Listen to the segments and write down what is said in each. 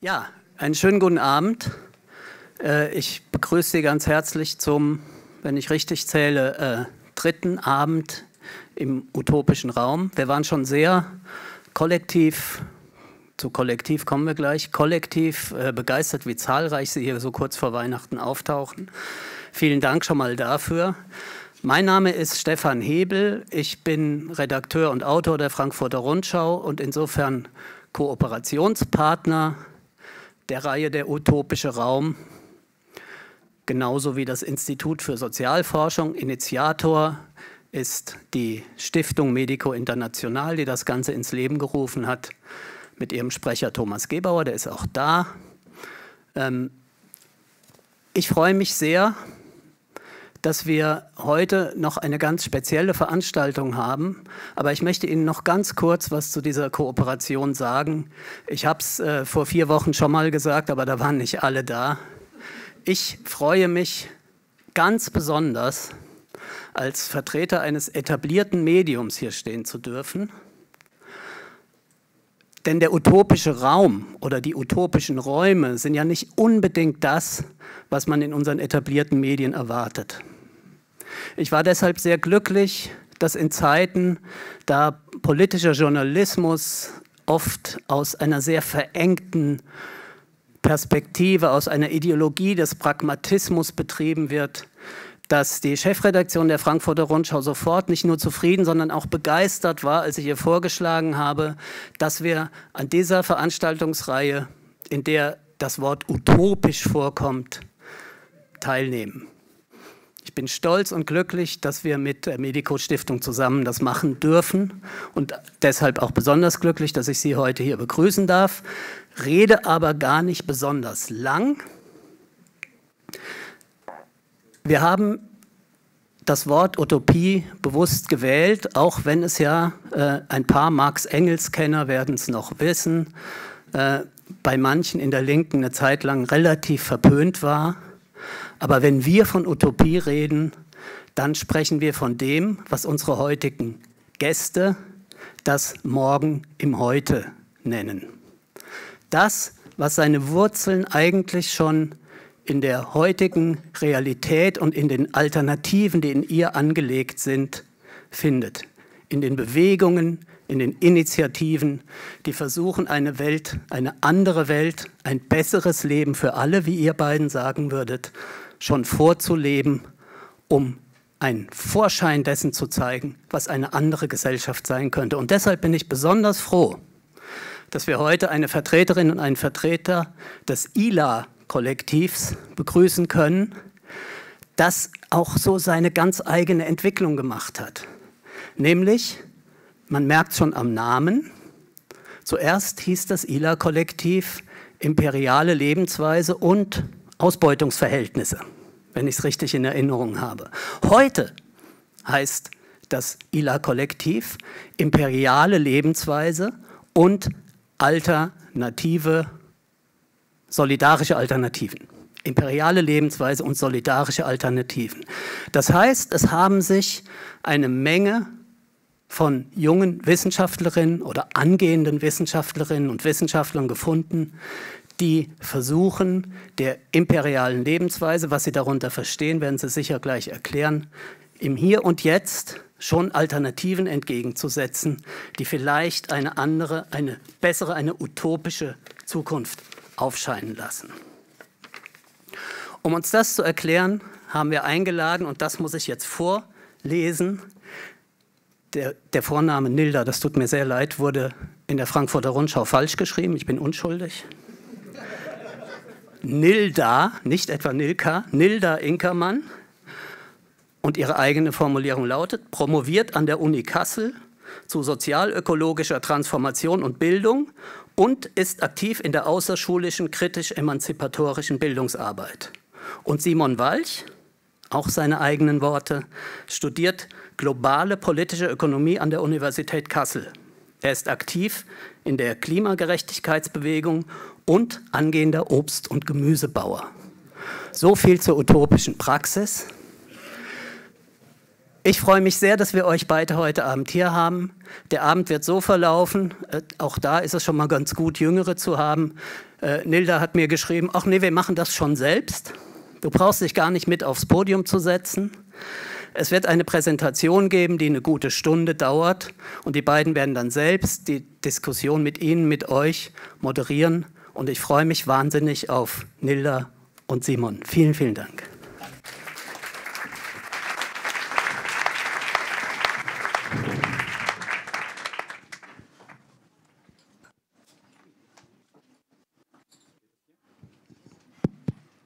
Ja, einen schönen guten Abend. Äh, ich begrüße Sie ganz herzlich zum, wenn ich richtig zähle, äh, dritten Abend im utopischen Raum. Wir waren schon sehr kollektiv, zu kollektiv kommen wir gleich, kollektiv äh, begeistert, wie zahlreich Sie hier so kurz vor Weihnachten auftauchen. Vielen Dank schon mal dafür. Mein Name ist Stefan Hebel. Ich bin Redakteur und Autor der Frankfurter Rundschau und insofern Kooperationspartner der Reihe der Utopische Raum, genauso wie das Institut für Sozialforschung. Initiator ist die Stiftung Medico International, die das Ganze ins Leben gerufen hat, mit ihrem Sprecher Thomas Gebauer, der ist auch da. Ähm, ich freue mich sehr, dass wir heute noch eine ganz spezielle Veranstaltung haben. Aber ich möchte Ihnen noch ganz kurz was zu dieser Kooperation sagen. Ich habe es äh, vor vier Wochen schon mal gesagt, aber da waren nicht alle da. Ich freue mich ganz besonders, als Vertreter eines etablierten Mediums hier stehen zu dürfen. Denn der utopische Raum oder die utopischen Räume sind ja nicht unbedingt das, was man in unseren etablierten Medien erwartet. Ich war deshalb sehr glücklich, dass in Zeiten, da politischer Journalismus oft aus einer sehr verengten Perspektive, aus einer Ideologie des Pragmatismus betrieben wird, dass die Chefredaktion der Frankfurter Rundschau sofort nicht nur zufrieden, sondern auch begeistert war, als ich ihr vorgeschlagen habe, dass wir an dieser Veranstaltungsreihe, in der das Wort utopisch vorkommt, teilnehmen. Ich bin stolz und glücklich, dass wir mit der Medico Stiftung zusammen das machen dürfen und deshalb auch besonders glücklich, dass ich Sie heute hier begrüßen darf. Rede aber gar nicht besonders lang. Wir haben das Wort Utopie bewusst gewählt, auch wenn es ja äh, ein paar Marx-Engels-Kenner werden es noch wissen, äh, bei manchen in der Linken eine Zeit lang relativ verpönt war aber wenn wir von Utopie reden, dann sprechen wir von dem, was unsere heutigen Gäste das Morgen im Heute nennen. Das, was seine Wurzeln eigentlich schon in der heutigen Realität und in den Alternativen, die in ihr angelegt sind, findet. In den Bewegungen, in den Initiativen, die versuchen, eine Welt, eine andere Welt, ein besseres Leben für alle, wie ihr beiden sagen würdet, schon vorzuleben, um einen Vorschein dessen zu zeigen, was eine andere Gesellschaft sein könnte. Und deshalb bin ich besonders froh, dass wir heute eine Vertreterin und einen Vertreter des ILA-Kollektivs begrüßen können, das auch so seine ganz eigene Entwicklung gemacht hat. Nämlich, man merkt schon am Namen, zuerst hieß das ILA-Kollektiv Imperiale Lebensweise und Ausbeutungsverhältnisse, wenn ich es richtig in Erinnerung habe. Heute heißt das ILA-Kollektiv imperiale Lebensweise und alternative, solidarische Alternativen. Imperiale Lebensweise und solidarische Alternativen. Das heißt, es haben sich eine Menge von jungen Wissenschaftlerinnen oder angehenden Wissenschaftlerinnen und Wissenschaftlern gefunden, die versuchen, der imperialen Lebensweise, was sie darunter verstehen, werden sie sicher gleich erklären, im Hier und Jetzt schon Alternativen entgegenzusetzen, die vielleicht eine andere, eine bessere, eine utopische Zukunft aufscheinen lassen. Um uns das zu erklären, haben wir eingeladen, und das muss ich jetzt vorlesen, der, der, Vorname Nilda, das tut mir sehr leid, wurde in der Frankfurter Rundschau falsch geschrieben. Ich bin unschuldig. Nilda, nicht etwa Nilka, Nilda Inkermann. Und ihre eigene Formulierung lautet, promoviert an der Uni Kassel zu sozialökologischer Transformation und Bildung und ist aktiv in der außerschulischen kritisch-emanzipatorischen Bildungsarbeit. Und Simon Walch, auch seine eigenen Worte, studiert globale politische Ökonomie an der Universität Kassel. Er ist aktiv in der Klimagerechtigkeitsbewegung und angehender Obst- und Gemüsebauer. So viel zur utopischen Praxis. Ich freue mich sehr, dass wir euch beide heute Abend hier haben. Der Abend wird so verlaufen, äh, auch da ist es schon mal ganz gut, Jüngere zu haben. Äh, Nilda hat mir geschrieben, ach nee, wir machen das schon selbst. Du brauchst dich gar nicht mit aufs Podium zu setzen. Es wird eine Präsentation geben, die eine gute Stunde dauert und die beiden werden dann selbst die Diskussion mit Ihnen, mit euch moderieren und ich freue mich wahnsinnig auf Nilda und Simon. Vielen, vielen Dank.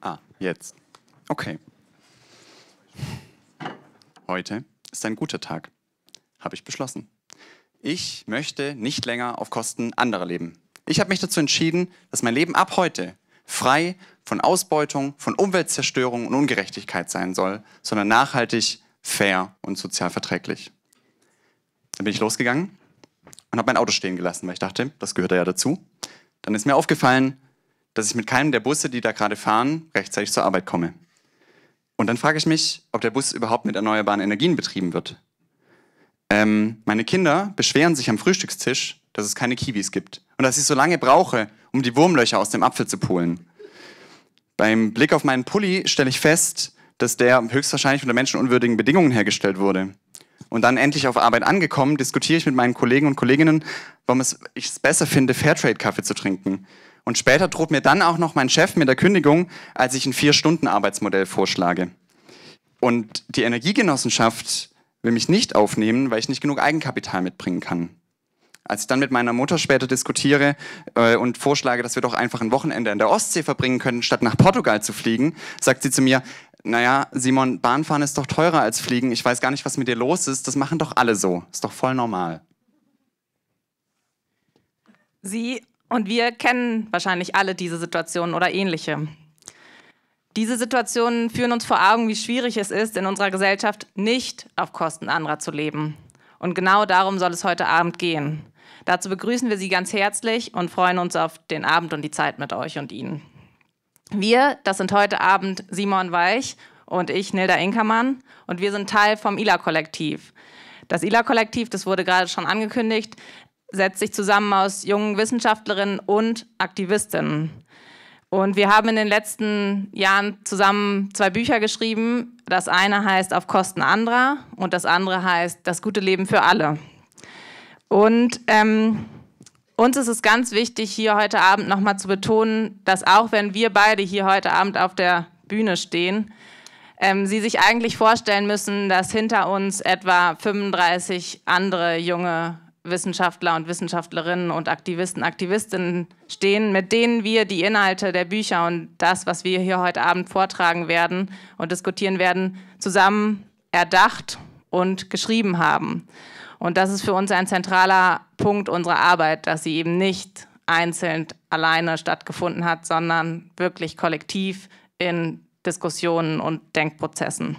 Ah, jetzt. Okay. Heute ist ein guter Tag. Habe ich beschlossen. Ich möchte nicht länger auf Kosten anderer leben. Ich habe mich dazu entschieden, dass mein Leben ab heute frei von Ausbeutung, von Umweltzerstörung und Ungerechtigkeit sein soll, sondern nachhaltig, fair und sozial verträglich. Dann bin ich losgegangen und habe mein Auto stehen gelassen, weil ich dachte, das gehört ja dazu. Dann ist mir aufgefallen, dass ich mit keinem der Busse, die da gerade fahren, rechtzeitig zur Arbeit komme. Und dann frage ich mich, ob der Bus überhaupt mit erneuerbaren Energien betrieben wird. Ähm, meine Kinder beschweren sich am Frühstückstisch, dass es keine Kiwis gibt und dass ich so lange brauche, um die Wurmlöcher aus dem Apfel zu polen. Beim Blick auf meinen Pulli stelle ich fest, dass der höchstwahrscheinlich unter menschenunwürdigen Bedingungen hergestellt wurde. Und dann endlich auf Arbeit angekommen, diskutiere ich mit meinen Kollegen und Kolleginnen, warum ich es besser finde, Fairtrade-Kaffee zu trinken. Und später droht mir dann auch noch mein Chef mit der Kündigung, als ich ein Vier-Stunden-Arbeitsmodell vorschlage. Und die Energiegenossenschaft will mich nicht aufnehmen, weil ich nicht genug Eigenkapital mitbringen kann. Als ich dann mit meiner Mutter später diskutiere äh, und vorschlage, dass wir doch einfach ein Wochenende in der Ostsee verbringen können, statt nach Portugal zu fliegen, sagt sie zu mir, naja, Simon, Bahnfahren ist doch teurer als Fliegen. Ich weiß gar nicht, was mit dir los ist. Das machen doch alle so. Ist doch voll normal. Sie und wir kennen wahrscheinlich alle diese Situationen oder ähnliche. Diese Situationen führen uns vor Augen, wie schwierig es ist, in unserer Gesellschaft nicht auf Kosten anderer zu leben. Und genau darum soll es heute Abend gehen. Dazu begrüßen wir Sie ganz herzlich und freuen uns auf den Abend und die Zeit mit euch und Ihnen. Wir, das sind heute Abend Simon Weich und ich, Nilda Inkermann, und wir sind Teil vom ILA-Kollektiv. Das ILA-Kollektiv, das wurde gerade schon angekündigt, setzt sich zusammen aus jungen Wissenschaftlerinnen und Aktivistinnen. Und wir haben in den letzten Jahren zusammen zwei Bücher geschrieben. Das eine heißt Auf Kosten anderer und das andere heißt Das gute Leben für alle. Und ähm, uns ist es ganz wichtig, hier heute Abend nochmal zu betonen, dass auch wenn wir beide hier heute Abend auf der Bühne stehen, ähm, Sie sich eigentlich vorstellen müssen, dass hinter uns etwa 35 andere junge Wissenschaftler und Wissenschaftlerinnen und Aktivisten, Aktivistinnen stehen, mit denen wir die Inhalte der Bücher und das, was wir hier heute Abend vortragen werden und diskutieren werden, zusammen erdacht und geschrieben haben. Und das ist für uns ein zentraler Punkt unserer Arbeit, dass sie eben nicht einzeln alleine stattgefunden hat, sondern wirklich kollektiv in Diskussionen und Denkprozessen.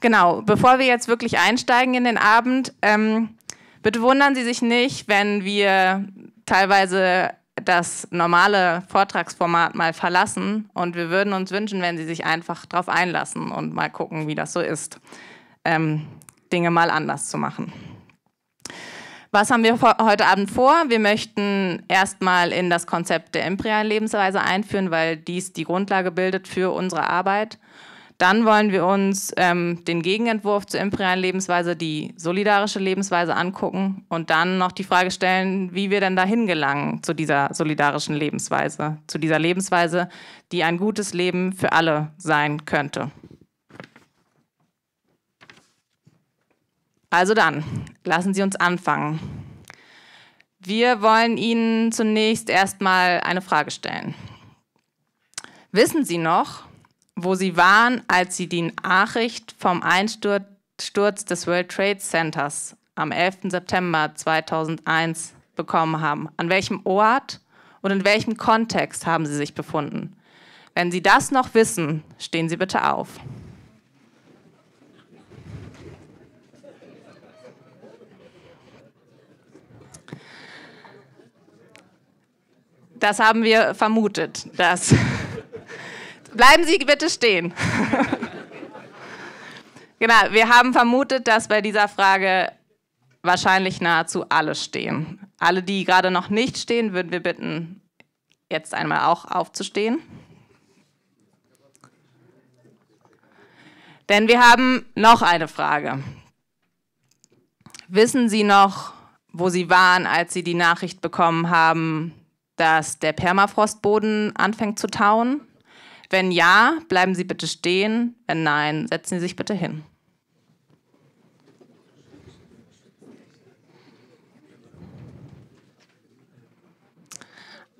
Genau, bevor wir jetzt wirklich einsteigen in den Abend, ähm, bitte wundern Sie sich nicht, wenn wir teilweise das normale Vortragsformat mal verlassen und wir würden uns wünschen, wenn Sie sich einfach darauf einlassen und mal gucken, wie das so ist. Ähm, Dinge mal anders zu machen. Was haben wir heute Abend vor? Wir möchten erstmal in das Konzept der imperialen Lebensweise einführen, weil dies die Grundlage bildet für unsere Arbeit. Dann wollen wir uns ähm, den Gegenentwurf zur imperialen Lebensweise, die solidarische Lebensweise, angucken und dann noch die Frage stellen, wie wir denn dahin gelangen zu dieser solidarischen Lebensweise, zu dieser Lebensweise, die ein gutes Leben für alle sein könnte. Also dann, lassen Sie uns anfangen. Wir wollen Ihnen zunächst erstmal eine Frage stellen. Wissen Sie noch, wo Sie waren, als Sie die Nachricht vom Einsturz des World Trade Centers am 11. September 2001 bekommen haben? An welchem Ort und in welchem Kontext haben Sie sich befunden? Wenn Sie das noch wissen, stehen Sie bitte auf. Das haben wir vermutet. Das. Bleiben Sie bitte stehen. genau, wir haben vermutet, dass bei dieser Frage wahrscheinlich nahezu alle stehen. Alle, die gerade noch nicht stehen, würden wir bitten, jetzt einmal auch aufzustehen. Denn wir haben noch eine Frage. Wissen Sie noch, wo Sie waren, als Sie die Nachricht bekommen haben, dass der Permafrostboden anfängt zu tauen? Wenn ja, bleiben Sie bitte stehen. Wenn nein, setzen Sie sich bitte hin.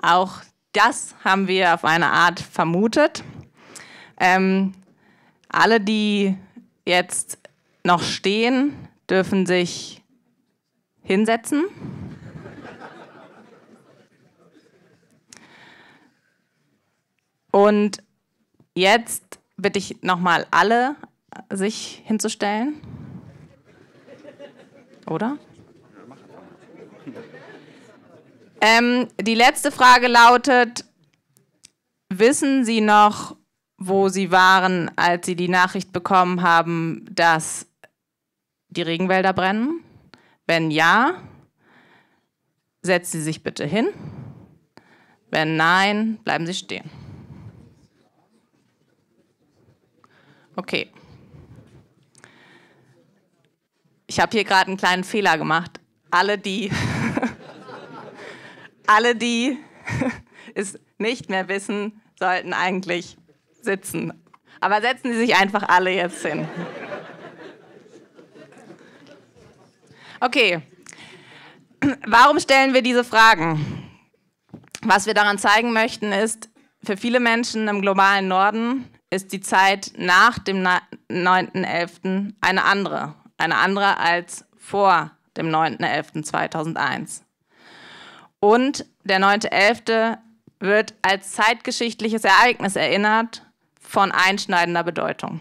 Auch das haben wir auf eine Art vermutet. Ähm, alle, die jetzt noch stehen, dürfen sich hinsetzen. Und jetzt bitte ich nochmal alle, sich hinzustellen. Oder? Ähm, die letzte Frage lautet, wissen Sie noch, wo Sie waren, als Sie die Nachricht bekommen haben, dass die Regenwälder brennen? Wenn ja, setzen Sie sich bitte hin. Wenn nein, bleiben Sie stehen. Okay. Ich habe hier gerade einen kleinen Fehler gemacht. Alle die, alle die es nicht mehr wissen, sollten eigentlich sitzen. Aber setzen Sie sich einfach alle jetzt hin. Okay. Warum stellen wir diese Fragen? Was wir daran zeigen möchten, ist, für viele Menschen im globalen Norden ist die Zeit nach dem 9.11. eine andere, eine andere als vor dem 9.11.2001. Und der 9.11. wird als zeitgeschichtliches Ereignis erinnert von einschneidender Bedeutung.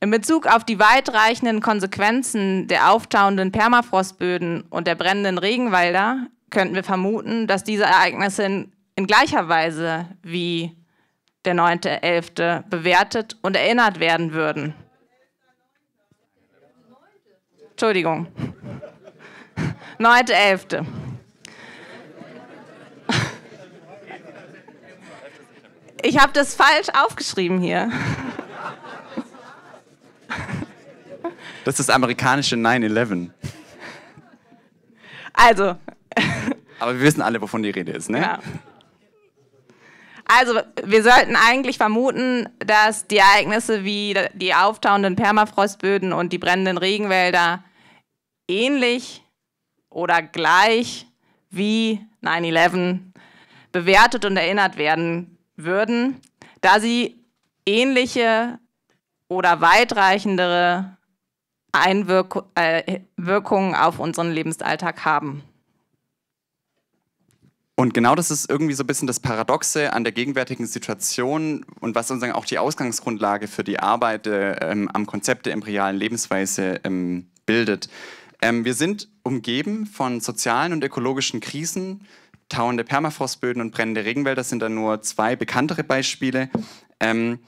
In Bezug auf die weitreichenden Konsequenzen der auftauenden Permafrostböden und der brennenden Regenwälder könnten wir vermuten, dass diese Ereignisse in, in gleicher Weise wie der 9.11. bewertet und erinnert werden würden. Entschuldigung. 9.11. Ich habe das falsch aufgeschrieben hier. Das ist das amerikanische 9-11. Also. Aber wir wissen alle, wovon die Rede ist, ne? Ja. Also, wir sollten eigentlich vermuten, dass die Ereignisse wie die auftauenden Permafrostböden und die brennenden Regenwälder ähnlich oder gleich wie 9-11 bewertet und erinnert werden würden, da sie ähnliche oder weitreichendere Einwirkungen äh, auf unseren Lebensalltag haben. Und genau das ist irgendwie so ein bisschen das Paradoxe an der gegenwärtigen Situation und was sozusagen auch die Ausgangsgrundlage für die Arbeit ähm, am Konzept der imperialen Lebensweise ähm, bildet. Ähm, wir sind umgeben von sozialen und ökologischen Krisen. Tauende Permafrostböden und brennende Regenwälder sind da nur zwei bekanntere Beispiele. Ähm,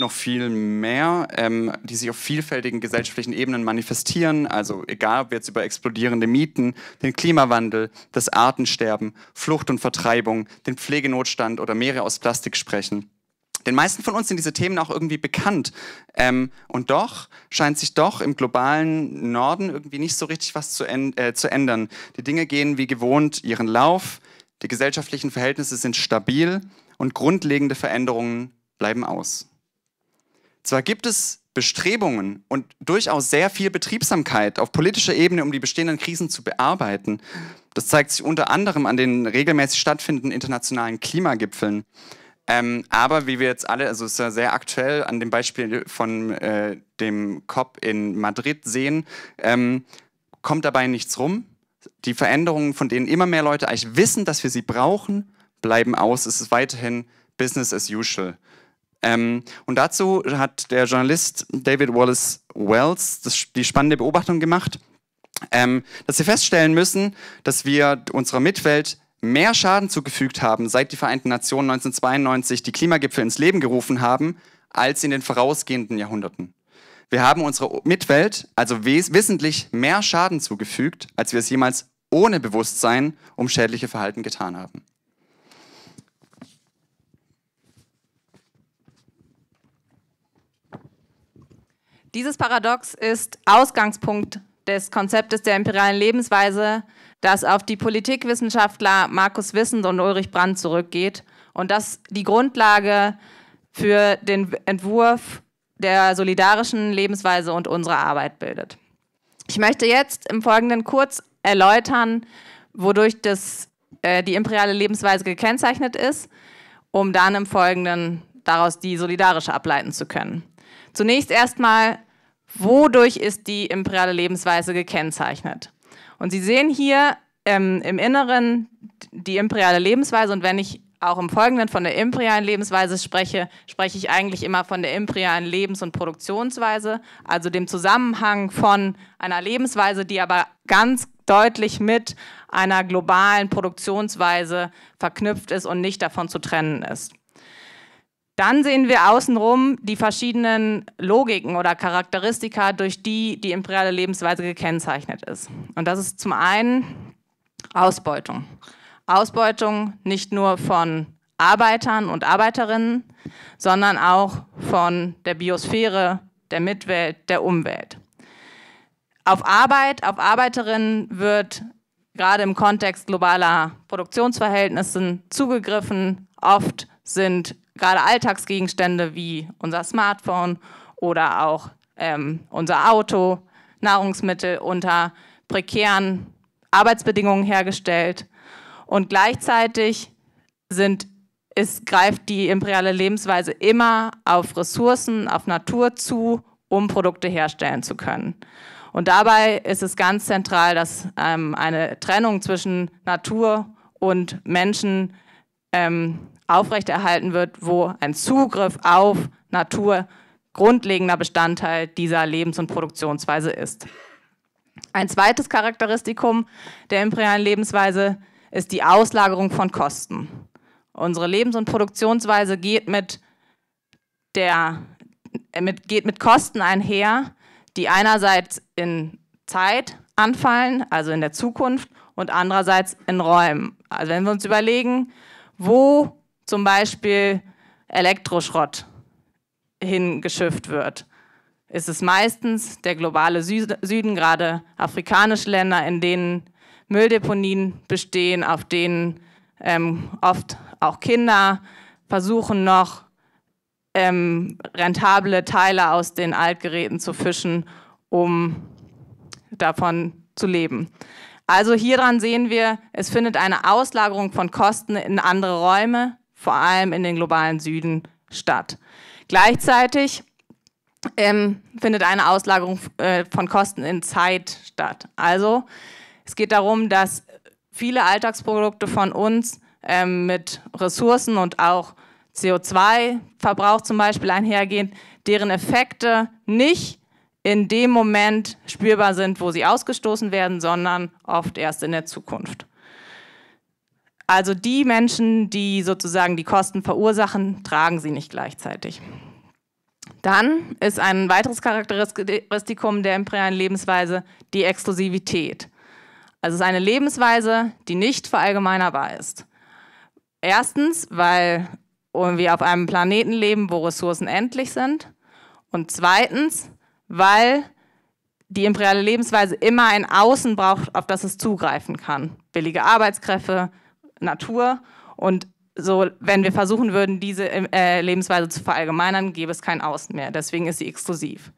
noch viel mehr, ähm, die sich auf vielfältigen gesellschaftlichen Ebenen manifestieren. Also egal, ob wir jetzt über explodierende Mieten, den Klimawandel, das Artensterben, Flucht und Vertreibung, den Pflegenotstand oder Meere aus Plastik sprechen. Den meisten von uns sind diese Themen auch irgendwie bekannt. Ähm, und doch scheint sich doch im globalen Norden irgendwie nicht so richtig was zu, äh, zu ändern. Die Dinge gehen wie gewohnt ihren Lauf, die gesellschaftlichen Verhältnisse sind stabil und grundlegende Veränderungen bleiben aus. Zwar gibt es Bestrebungen und durchaus sehr viel Betriebsamkeit auf politischer Ebene, um die bestehenden Krisen zu bearbeiten. Das zeigt sich unter anderem an den regelmäßig stattfindenden internationalen Klimagipfeln. Ähm, aber wie wir jetzt alle, also es ist ja sehr aktuell an dem Beispiel von äh, dem COP in Madrid sehen, ähm, kommt dabei nichts rum. Die Veränderungen, von denen immer mehr Leute eigentlich wissen, dass wir sie brauchen, bleiben aus. Es ist weiterhin Business as usual. Ähm, und dazu hat der Journalist David Wallace Wells das, die spannende Beobachtung gemacht, ähm, dass wir feststellen müssen, dass wir unserer Mitwelt mehr Schaden zugefügt haben, seit die Vereinten Nationen 1992 die Klimagipfel ins Leben gerufen haben, als in den vorausgehenden Jahrhunderten. Wir haben unserer Mitwelt also wissentlich mehr Schaden zugefügt, als wir es jemals ohne Bewusstsein um schädliche Verhalten getan haben. Dieses Paradox ist Ausgangspunkt des Konzeptes der imperialen Lebensweise, das auf die Politikwissenschaftler Markus Wissend und Ulrich Brandt zurückgeht und das die Grundlage für den Entwurf der solidarischen Lebensweise und unserer Arbeit bildet. Ich möchte jetzt im Folgenden kurz erläutern, wodurch das, äh, die imperiale Lebensweise gekennzeichnet ist, um dann im Folgenden daraus die solidarische ableiten zu können. Zunächst erstmal, wodurch ist die imperiale Lebensweise gekennzeichnet? Und Sie sehen hier ähm, im Inneren die imperiale Lebensweise und wenn ich auch im Folgenden von der imperialen Lebensweise spreche, spreche ich eigentlich immer von der imperialen Lebens- und Produktionsweise, also dem Zusammenhang von einer Lebensweise, die aber ganz deutlich mit einer globalen Produktionsweise verknüpft ist und nicht davon zu trennen ist. Dann sehen wir außenrum die verschiedenen Logiken oder Charakteristika, durch die die imperiale Lebensweise gekennzeichnet ist. Und das ist zum einen Ausbeutung. Ausbeutung nicht nur von Arbeitern und Arbeiterinnen, sondern auch von der Biosphäre, der Mitwelt, der Umwelt. Auf Arbeit, auf Arbeiterinnen wird gerade im Kontext globaler Produktionsverhältnisse zugegriffen. Oft sind gerade Alltagsgegenstände wie unser Smartphone oder auch ähm, unser Auto, Nahrungsmittel unter prekären Arbeitsbedingungen hergestellt. Und gleichzeitig sind, ist, greift die imperiale Lebensweise immer auf Ressourcen, auf Natur zu, um Produkte herstellen zu können. Und dabei ist es ganz zentral, dass ähm, eine Trennung zwischen Natur und Menschen ähm, aufrechterhalten wird, wo ein Zugriff auf Natur grundlegender Bestandteil dieser Lebens- und Produktionsweise ist. Ein zweites Charakteristikum der imperialen Lebensweise ist die Auslagerung von Kosten. Unsere Lebens- und Produktionsweise geht mit, der, äh, mit, geht mit Kosten einher, die einerseits in Zeit anfallen, also in der Zukunft, und andererseits in Räumen. Also wenn wir uns überlegen, wo zum Beispiel Elektroschrott hingeschifft wird, ist es meistens der globale Süden, gerade afrikanische Länder, in denen Mülldeponien bestehen, auf denen ähm, oft auch Kinder versuchen noch ähm, rentable Teile aus den Altgeräten zu fischen, um davon zu leben. Also hieran sehen wir, es findet eine Auslagerung von Kosten in andere Räume, vor allem in den globalen Süden statt. Gleichzeitig ähm, findet eine Auslagerung äh, von Kosten in Zeit statt. Also es geht darum, dass viele Alltagsprodukte von uns ähm, mit Ressourcen und auch CO2-Verbrauch zum Beispiel einhergehen, deren Effekte nicht in dem Moment spürbar sind, wo sie ausgestoßen werden, sondern oft erst in der Zukunft. Also die Menschen, die sozusagen die Kosten verursachen, tragen sie nicht gleichzeitig. Dann ist ein weiteres Charakteristikum der imperialen Lebensweise die Exklusivität. Also es ist eine Lebensweise, die nicht verallgemeinerbar ist. Erstens, weil wir auf einem Planeten leben, wo Ressourcen endlich sind. Und zweitens, weil die imperiale Lebensweise immer ein Außen braucht, auf das es zugreifen kann. Billige Arbeitskräfte, Natur. Und so, wenn wir versuchen würden, diese äh, Lebensweise zu verallgemeinern, gäbe es kein Außen mehr. Deswegen ist sie exklusiv.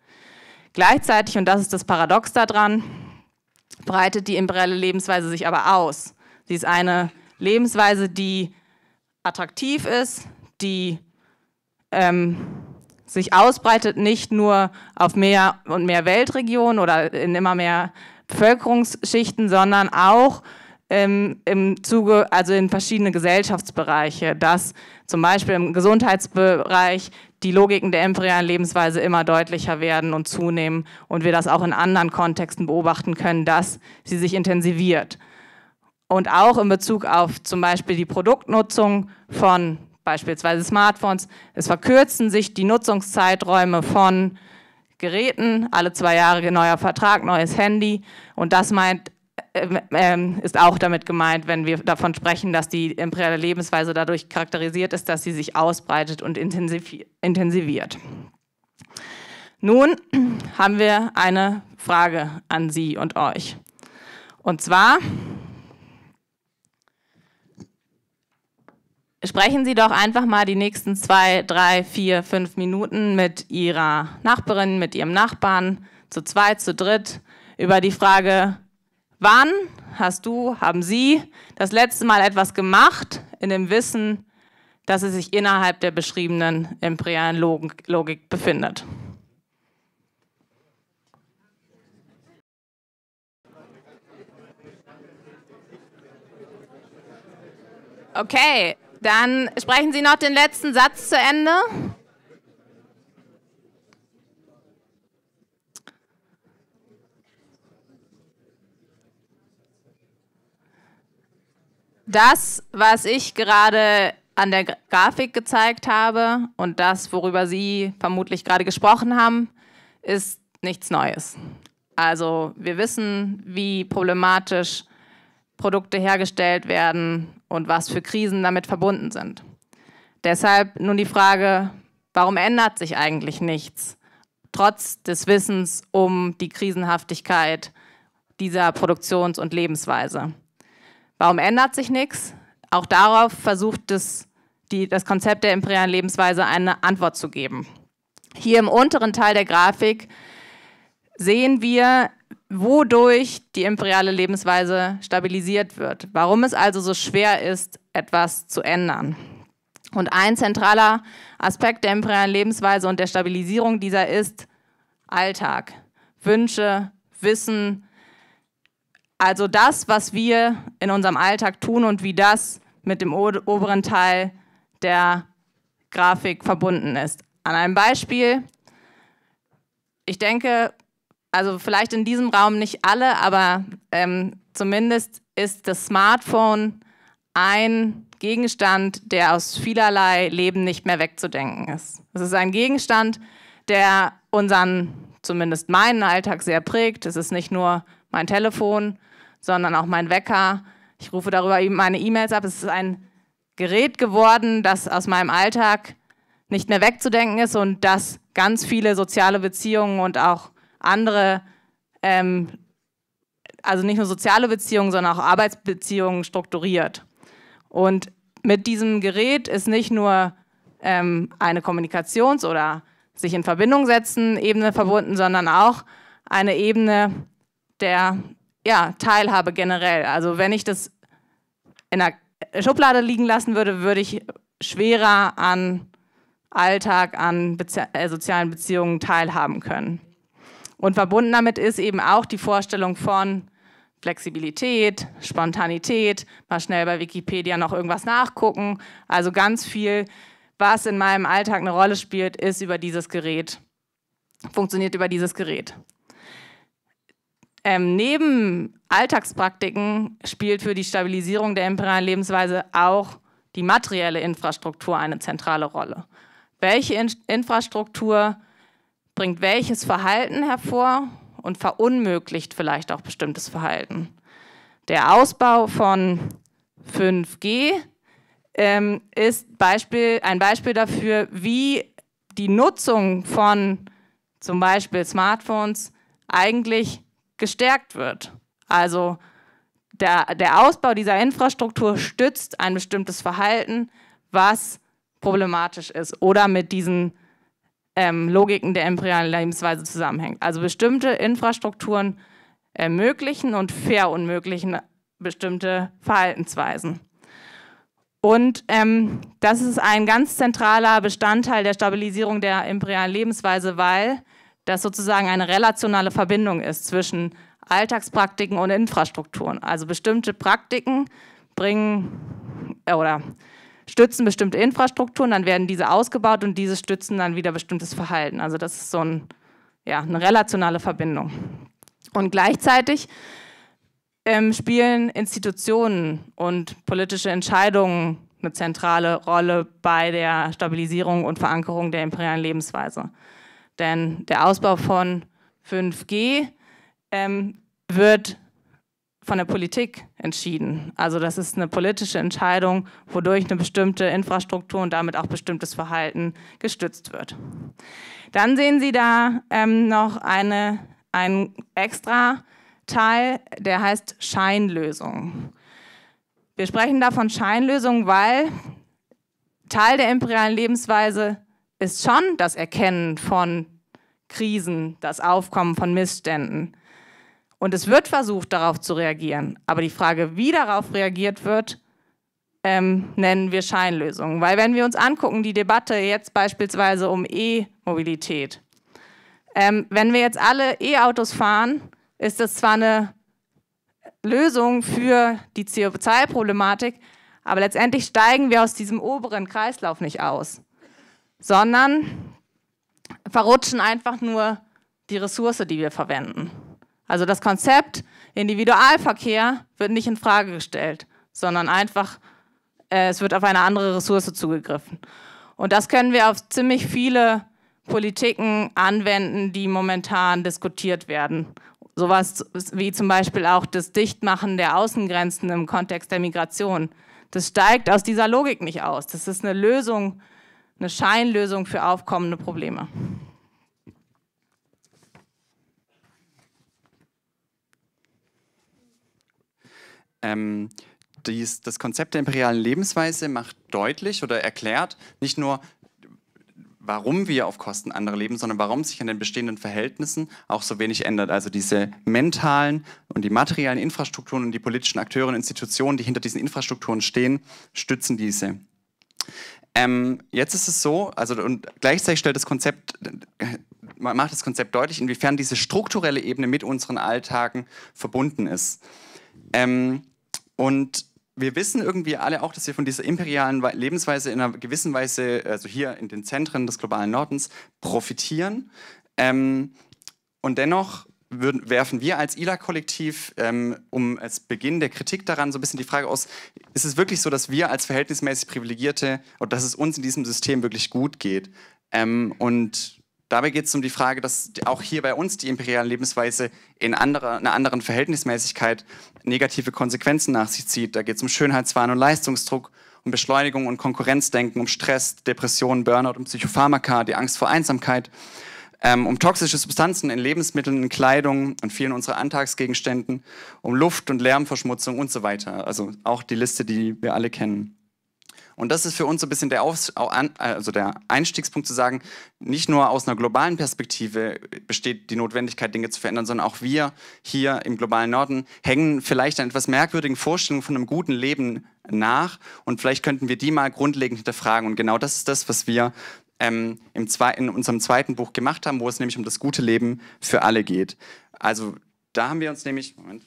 Gleichzeitig, und das ist das Paradox daran, breitet die imperiale Lebensweise sich aber aus. Sie ist eine Lebensweise, die attraktiv ist, die ähm, sich ausbreitet, nicht nur auf mehr und mehr Weltregionen oder in immer mehr Bevölkerungsschichten, sondern auch ähm, im Zuge, also in verschiedene Gesellschaftsbereiche, dass zum Beispiel im Gesundheitsbereich die Logiken der imperialen Lebensweise immer deutlicher werden und zunehmen und wir das auch in anderen Kontexten beobachten können, dass sie sich intensiviert. Und auch in Bezug auf zum Beispiel die Produktnutzung von beispielsweise Smartphones. Es verkürzen sich die Nutzungszeiträume von Geräten, alle zwei Jahre neuer Vertrag, neues Handy. Und das meint ähm, ähm, ist auch damit gemeint, wenn wir davon sprechen, dass die imperiale Lebensweise dadurch charakterisiert ist, dass sie sich ausbreitet und intensiviert. Nun haben wir eine Frage an Sie und euch. Und zwar sprechen Sie doch einfach mal die nächsten zwei, drei, vier, fünf Minuten mit Ihrer Nachbarin, mit Ihrem Nachbarn, zu zweit, zu dritt, über die Frage, Wann hast du, haben Sie das letzte Mal etwas gemacht in dem Wissen, dass es sich innerhalb der beschriebenen imperialen Logik befindet? Okay, dann sprechen Sie noch den letzten Satz zu Ende. das, was ich gerade an der Grafik gezeigt habe und das, worüber Sie vermutlich gerade gesprochen haben, ist nichts Neues. Also wir wissen, wie problematisch Produkte hergestellt werden und was für Krisen damit verbunden sind. Deshalb nun die Frage, warum ändert sich eigentlich nichts, trotz des Wissens um die Krisenhaftigkeit dieser Produktions- und Lebensweise? Warum ändert sich nichts? Auch darauf versucht das, die, das Konzept der imperialen Lebensweise eine Antwort zu geben. Hier im unteren Teil der Grafik sehen wir, wodurch die imperiale Lebensweise stabilisiert wird, warum es also so schwer ist, etwas zu ändern. Und ein zentraler Aspekt der imperialen Lebensweise und der Stabilisierung dieser ist Alltag, Wünsche, Wissen, also das, was wir in unserem Alltag tun und wie das mit dem oberen Teil der Grafik verbunden ist. An einem Beispiel, ich denke, also vielleicht in diesem Raum nicht alle, aber ähm, zumindest ist das Smartphone ein Gegenstand, der aus vielerlei Leben nicht mehr wegzudenken ist. Es ist ein Gegenstand, der unseren, zumindest meinen Alltag sehr prägt. Es ist nicht nur mein Telefon, sondern auch mein Wecker. Ich rufe darüber eben meine E-Mails ab. Es ist ein Gerät geworden, das aus meinem Alltag nicht mehr wegzudenken ist und das ganz viele soziale Beziehungen und auch andere, ähm, also nicht nur soziale Beziehungen, sondern auch Arbeitsbeziehungen strukturiert. Und mit diesem Gerät ist nicht nur ähm, eine Kommunikations- oder sich in Verbindung setzen Ebene verbunden, sondern auch eine Ebene der ja, Teilhabe generell. Also wenn ich das in der Schublade liegen lassen würde, würde ich schwerer an Alltag, an Bezi äh, sozialen Beziehungen teilhaben können. Und verbunden damit ist eben auch die Vorstellung von Flexibilität, Spontanität, mal schnell bei Wikipedia noch irgendwas nachgucken. Also ganz viel, was in meinem Alltag eine Rolle spielt, ist über dieses Gerät, funktioniert über dieses Gerät ähm, neben Alltagspraktiken spielt für die Stabilisierung der imperialen Lebensweise auch die materielle Infrastruktur eine zentrale Rolle. Welche In Infrastruktur bringt welches Verhalten hervor und verunmöglicht vielleicht auch bestimmtes Verhalten? Der Ausbau von 5G ähm, ist Beispiel, ein Beispiel dafür, wie die Nutzung von zum Beispiel Smartphones eigentlich gestärkt wird. Also der, der Ausbau dieser Infrastruktur stützt ein bestimmtes Verhalten, was problematisch ist oder mit diesen ähm, Logiken der imperialen Lebensweise zusammenhängt. Also bestimmte Infrastrukturen ermöglichen und verunmöglichen bestimmte Verhaltensweisen. Und ähm, das ist ein ganz zentraler Bestandteil der Stabilisierung der imperialen Lebensweise, weil dass sozusagen eine relationale Verbindung ist zwischen Alltagspraktiken und Infrastrukturen. Also bestimmte Praktiken bringen äh, oder stützen bestimmte Infrastrukturen, dann werden diese ausgebaut und diese stützen dann wieder bestimmtes Verhalten. Also das ist so ein, ja, eine relationale Verbindung. Und gleichzeitig ähm, spielen Institutionen und politische Entscheidungen eine zentrale Rolle bei der Stabilisierung und Verankerung der imperialen Lebensweise. Denn der Ausbau von 5G ähm, wird von der Politik entschieden. Also das ist eine politische Entscheidung, wodurch eine bestimmte Infrastruktur und damit auch bestimmtes Verhalten gestützt wird. Dann sehen Sie da ähm, noch eine, einen extra Teil, der heißt Scheinlösung. Wir sprechen da von Scheinlösung, weil Teil der imperialen Lebensweise ist schon das Erkennen von Krisen, das Aufkommen von Missständen. Und es wird versucht, darauf zu reagieren. Aber die Frage, wie darauf reagiert wird, ähm, nennen wir Scheinlösungen. Weil wenn wir uns angucken, die Debatte jetzt beispielsweise um E-Mobilität. Ähm, wenn wir jetzt alle E-Autos fahren, ist das zwar eine Lösung für die CO2-Problematik, aber letztendlich steigen wir aus diesem oberen Kreislauf nicht aus, sondern verrutschen einfach nur die Ressource, die wir verwenden. Also das Konzept Individualverkehr wird nicht in Frage gestellt, sondern einfach äh, es wird auf eine andere Ressource zugegriffen. Und das können wir auf ziemlich viele Politiken anwenden, die momentan diskutiert werden. Sowas wie zum Beispiel auch das Dichtmachen der Außengrenzen im Kontext der Migration. Das steigt aus dieser Logik nicht aus. Das ist eine Lösung eine Scheinlösung für aufkommende Probleme. Ähm, dies, das Konzept der imperialen Lebensweise macht deutlich oder erklärt nicht nur, warum wir auf Kosten anderer leben, sondern warum sich an den bestehenden Verhältnissen auch so wenig ändert. Also diese mentalen und die materiellen Infrastrukturen und die politischen Akteure und Institutionen, die hinter diesen Infrastrukturen stehen, stützen diese. Ähm, jetzt ist es so, also und gleichzeitig stellt das Konzept, äh, macht das Konzept deutlich, inwiefern diese strukturelle Ebene mit unseren Alltagen verbunden ist. Ähm, und wir wissen irgendwie alle auch, dass wir von dieser imperialen Lebensweise in einer gewissen Weise, also hier in den Zentren des globalen Nordens, profitieren. Ähm, und dennoch würden, werfen wir als ILA-Kollektiv ähm, um als Beginn der Kritik daran so ein bisschen die Frage aus, ist es wirklich so, dass wir als verhältnismäßig Privilegierte oder dass es uns in diesem System wirklich gut geht? Ähm, und dabei geht es um die Frage, dass auch hier bei uns die imperiale Lebensweise in anderer, einer anderen Verhältnismäßigkeit negative Konsequenzen nach sich zieht. Da geht es um Schönheitswahn und Leistungsdruck, um Beschleunigung und Konkurrenzdenken, um Stress, Depressionen, Burnout und um Psychopharmaka, die Angst vor Einsamkeit ähm, um toxische Substanzen in Lebensmitteln, in Kleidung und vielen unserer Alltagsgegenständen, um Luft- und Lärmverschmutzung und so weiter. Also auch die Liste, die wir alle kennen. Und das ist für uns so ein bisschen der, Aufs also der Einstiegspunkt zu sagen, nicht nur aus einer globalen Perspektive besteht die Notwendigkeit, Dinge zu verändern, sondern auch wir hier im globalen Norden hängen vielleicht an etwas merkwürdigen Vorstellungen von einem guten Leben nach und vielleicht könnten wir die mal grundlegend hinterfragen. Und genau das ist das, was wir ähm, im zwei, in unserem zweiten Buch gemacht haben, wo es nämlich um das gute Leben für alle geht. Also da haben wir uns nämlich Moment,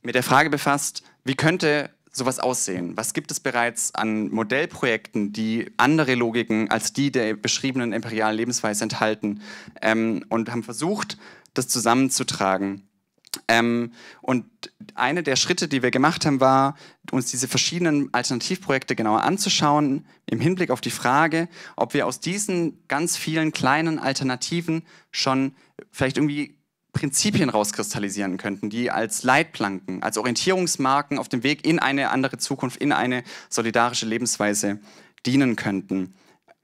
mit der Frage befasst, wie könnte sowas aussehen? Was gibt es bereits an Modellprojekten, die andere Logiken als die der beschriebenen imperialen Lebensweise enthalten ähm, und haben versucht, das zusammenzutragen. Ähm, und eine der Schritte, die wir gemacht haben, war, uns diese verschiedenen Alternativprojekte genauer anzuschauen, im Hinblick auf die Frage, ob wir aus diesen ganz vielen kleinen Alternativen schon vielleicht irgendwie Prinzipien rauskristallisieren könnten, die als Leitplanken, als Orientierungsmarken auf dem Weg in eine andere Zukunft, in eine solidarische Lebensweise dienen könnten.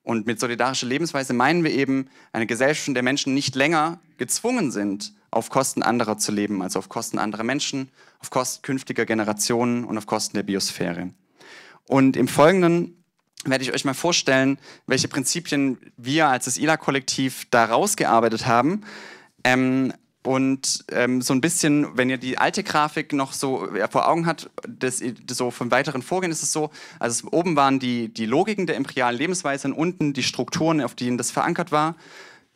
Und mit solidarischer Lebensweise meinen wir eben eine Gesellschaft, in der Menschen nicht länger gezwungen sind, auf Kosten anderer zu leben, also auf Kosten anderer Menschen, auf Kosten künftiger Generationen und auf Kosten der Biosphäre. Und im Folgenden werde ich euch mal vorstellen, welche Prinzipien wir als das ILA-Kollektiv da rausgearbeitet haben. Ähm, und ähm, so ein bisschen, wenn ihr die alte Grafik noch so äh, vor Augen habt, das, äh, so vom weiteren Vorgehen ist es so, also oben waren die, die Logiken der imperialen Lebensweise und unten die Strukturen, auf denen das verankert war.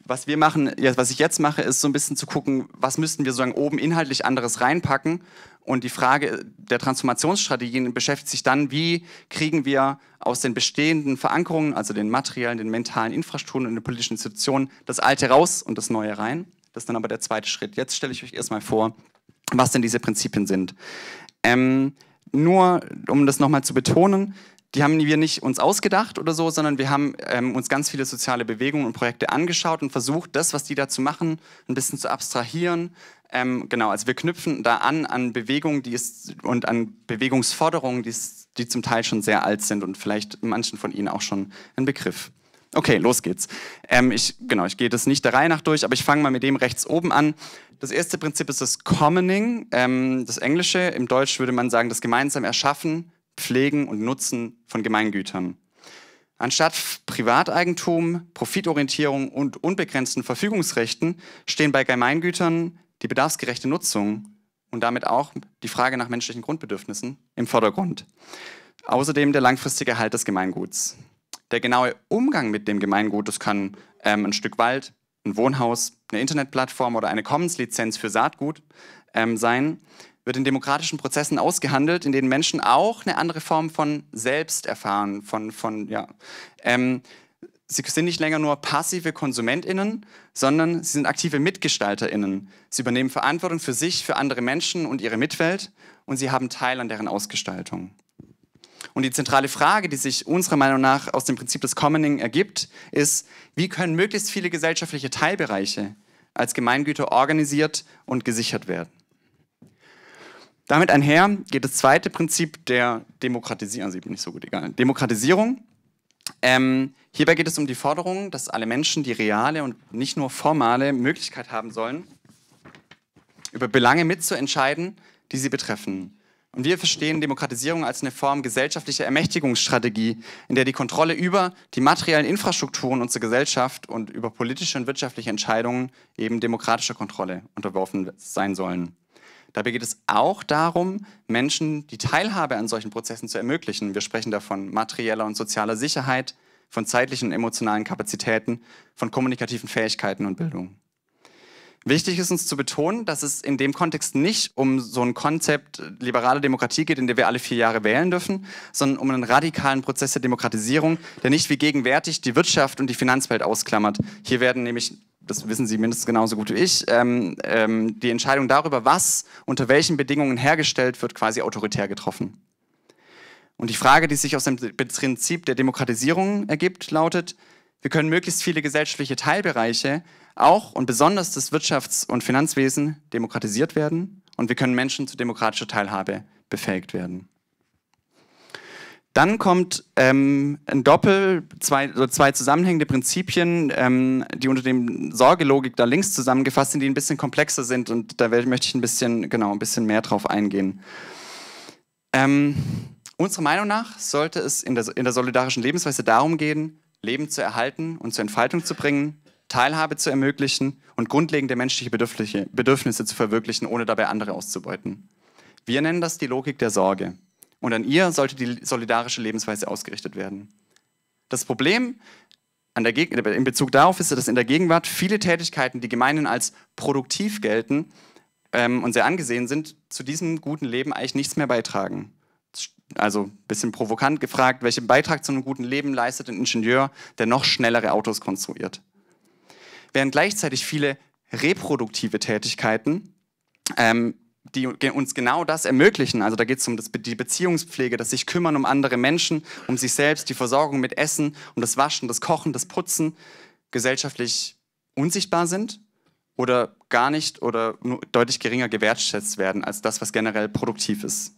Was wir machen, was ich jetzt mache, ist so ein bisschen zu gucken, was müssten wir sozusagen oben inhaltlich anderes reinpacken. Und die Frage äh, der Transformationsstrategien beschäftigt sich dann, wie kriegen wir aus den bestehenden Verankerungen, also den materiellen, den mentalen Infrastrukturen und den politischen Institutionen, das Alte raus und das Neue rein. Das ist dann aber der zweite Schritt. Jetzt stelle ich euch erstmal vor, was denn diese Prinzipien sind. Ähm, nur, um das nochmal zu betonen, die haben wir nicht uns ausgedacht oder so, sondern wir haben ähm, uns ganz viele soziale Bewegungen und Projekte angeschaut und versucht, das, was die dazu machen, ein bisschen zu abstrahieren. Ähm, genau, also wir knüpfen da an an Bewegungen, die es und an Bewegungsforderungen, die, es, die zum Teil schon sehr alt sind und vielleicht manchen von Ihnen auch schon ein Begriff. Okay, los geht's. Ähm, ich, genau, ich gehe das nicht der Reihe nach durch, aber ich fange mal mit dem rechts oben an. Das erste Prinzip ist das Commoning, ähm, das Englische. Im Deutsch würde man sagen, das gemeinsam Erschaffen, Pflegen und Nutzen von Gemeingütern. Anstatt Privateigentum, Profitorientierung und unbegrenzten Verfügungsrechten stehen bei Gemeingütern die bedarfsgerechte Nutzung und damit auch die Frage nach menschlichen Grundbedürfnissen im Vordergrund. Außerdem der langfristige Erhalt des Gemeinguts. Der genaue Umgang mit dem Gemeingut, das kann ähm, ein Stück Wald, ein Wohnhaus, eine Internetplattform oder eine Commons-Lizenz für Saatgut ähm, sein, wird in demokratischen Prozessen ausgehandelt, in denen Menschen auch eine andere Form von Selbst erfahren, von, von ja. Ähm, sie sind nicht länger nur passive KonsumentInnen, sondern sie sind aktive MitgestalterInnen. Sie übernehmen Verantwortung für sich, für andere Menschen und ihre Mitwelt und sie haben Teil an deren Ausgestaltung. Und die zentrale Frage, die sich unserer Meinung nach aus dem Prinzip des Commoning ergibt, ist, wie können möglichst viele gesellschaftliche Teilbereiche als Gemeingüter organisiert und gesichert werden? Damit einher geht das zweite Prinzip der Demokratisierung, also nicht so gut, egal, Demokratisierung. Ähm, hierbei geht es um die Forderung, dass alle Menschen die reale und nicht nur formale Möglichkeit haben sollen, über Belange mitzuentscheiden, die sie betreffen. Und wir verstehen Demokratisierung als eine Form gesellschaftlicher Ermächtigungsstrategie, in der die Kontrolle über die materiellen Infrastrukturen unserer Gesellschaft und über politische und wirtschaftliche Entscheidungen eben demokratischer Kontrolle unterworfen sein sollen. Dabei geht es auch darum, Menschen die Teilhabe an solchen Prozessen zu ermöglichen. Wir sprechen davon materieller und sozialer Sicherheit, von zeitlichen und emotionalen Kapazitäten, von kommunikativen Fähigkeiten und Bildung. Wichtig ist uns zu betonen, dass es in dem Kontext nicht um so ein Konzept liberale Demokratie geht, in der wir alle vier Jahre wählen dürfen, sondern um einen radikalen Prozess der Demokratisierung, der nicht wie gegenwärtig die Wirtschaft und die Finanzwelt ausklammert. Hier werden nämlich das wissen Sie mindestens genauso gut wie ich, ähm, ähm, die Entscheidung darüber, was unter welchen Bedingungen hergestellt wird, quasi autoritär getroffen. Und die Frage, die sich aus dem Prinzip der Demokratisierung ergibt, lautet, wir können möglichst viele gesellschaftliche Teilbereiche auch und besonders das Wirtschafts- und Finanzwesen demokratisiert werden und wir können Menschen zu demokratischer Teilhabe befähigt werden. Dann kommt ähm, ein Doppel, zwei, so zwei zusammenhängende Prinzipien, ähm, die unter dem Sorgelogik da links zusammengefasst sind, die ein bisschen komplexer sind und da möchte ich ein bisschen, genau, ein bisschen mehr drauf eingehen. Ähm, unserer Meinung nach sollte es in der, in der solidarischen Lebensweise darum gehen, Leben zu erhalten und zur Entfaltung zu bringen, Teilhabe zu ermöglichen und grundlegende menschliche Bedürfnisse zu verwirklichen, ohne dabei andere auszubeuten. Wir nennen das die Logik der Sorge. Und an ihr sollte die solidarische Lebensweise ausgerichtet werden. Das Problem an der in Bezug darauf ist, dass in der Gegenwart viele Tätigkeiten, die gemeinhin als produktiv gelten ähm, und sehr angesehen sind, zu diesem guten Leben eigentlich nichts mehr beitragen. Also ein bisschen provokant gefragt, welchen Beitrag zu einem guten Leben leistet ein Ingenieur, der noch schnellere Autos konstruiert? während gleichzeitig viele reproduktive Tätigkeiten ähm, die uns genau das ermöglichen. Also da geht es um das, die Beziehungspflege, das sich kümmern um andere Menschen, um sich selbst, die Versorgung mit Essen, um das Waschen, das Kochen, das Putzen, gesellschaftlich unsichtbar sind oder gar nicht oder deutlich geringer gewertschätzt werden als das, was generell produktiv ist.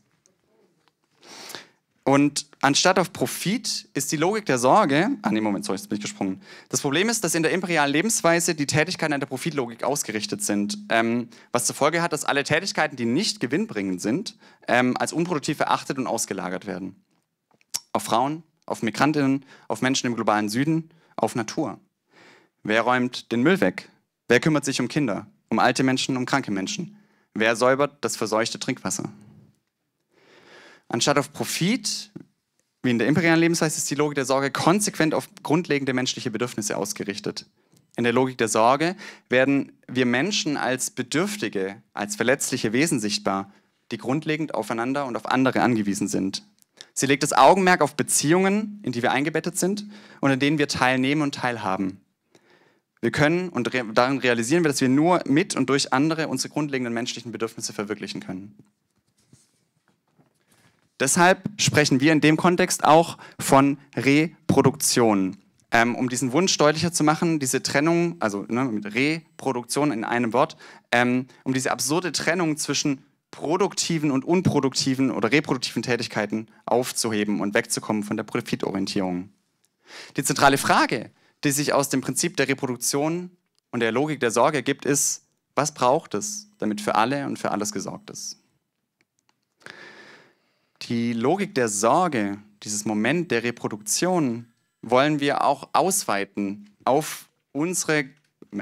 Und anstatt auf Profit ist die Logik der Sorge, ah nee, Moment, sorry, jetzt bin ich gesprungen. Das Problem ist, dass in der imperialen Lebensweise die Tätigkeiten an der Profitlogik ausgerichtet sind, ähm, was zur Folge hat, dass alle Tätigkeiten, die nicht gewinnbringend sind, ähm, als unproduktiv erachtet und ausgelagert werden. Auf Frauen, auf Migrantinnen, auf Menschen im globalen Süden, auf Natur. Wer räumt den Müll weg? Wer kümmert sich um Kinder, um alte Menschen, um kranke Menschen? Wer säubert das verseuchte Trinkwasser? Anstatt auf Profit, wie in der imperialen Lebensweise, ist die Logik der Sorge konsequent auf grundlegende menschliche Bedürfnisse ausgerichtet. In der Logik der Sorge werden wir Menschen als bedürftige, als verletzliche Wesen sichtbar, die grundlegend aufeinander und auf andere angewiesen sind. Sie legt das Augenmerk auf Beziehungen, in die wir eingebettet sind und in denen wir teilnehmen und teilhaben. Wir können und darin realisieren wir, dass wir nur mit und durch andere unsere grundlegenden menschlichen Bedürfnisse verwirklichen können. Deshalb sprechen wir in dem Kontext auch von Reproduktion. Ähm, um diesen Wunsch deutlicher zu machen, diese Trennung, also ne, mit Reproduktion in einem Wort, ähm, um diese absurde Trennung zwischen produktiven und unproduktiven oder reproduktiven Tätigkeiten aufzuheben und wegzukommen von der Profitorientierung. Die zentrale Frage, die sich aus dem Prinzip der Reproduktion und der Logik der Sorge ergibt, ist, was braucht es, damit für alle und für alles gesorgt ist? Die Logik der Sorge, dieses Moment der Reproduktion, wollen wir auch ausweiten auf unsere,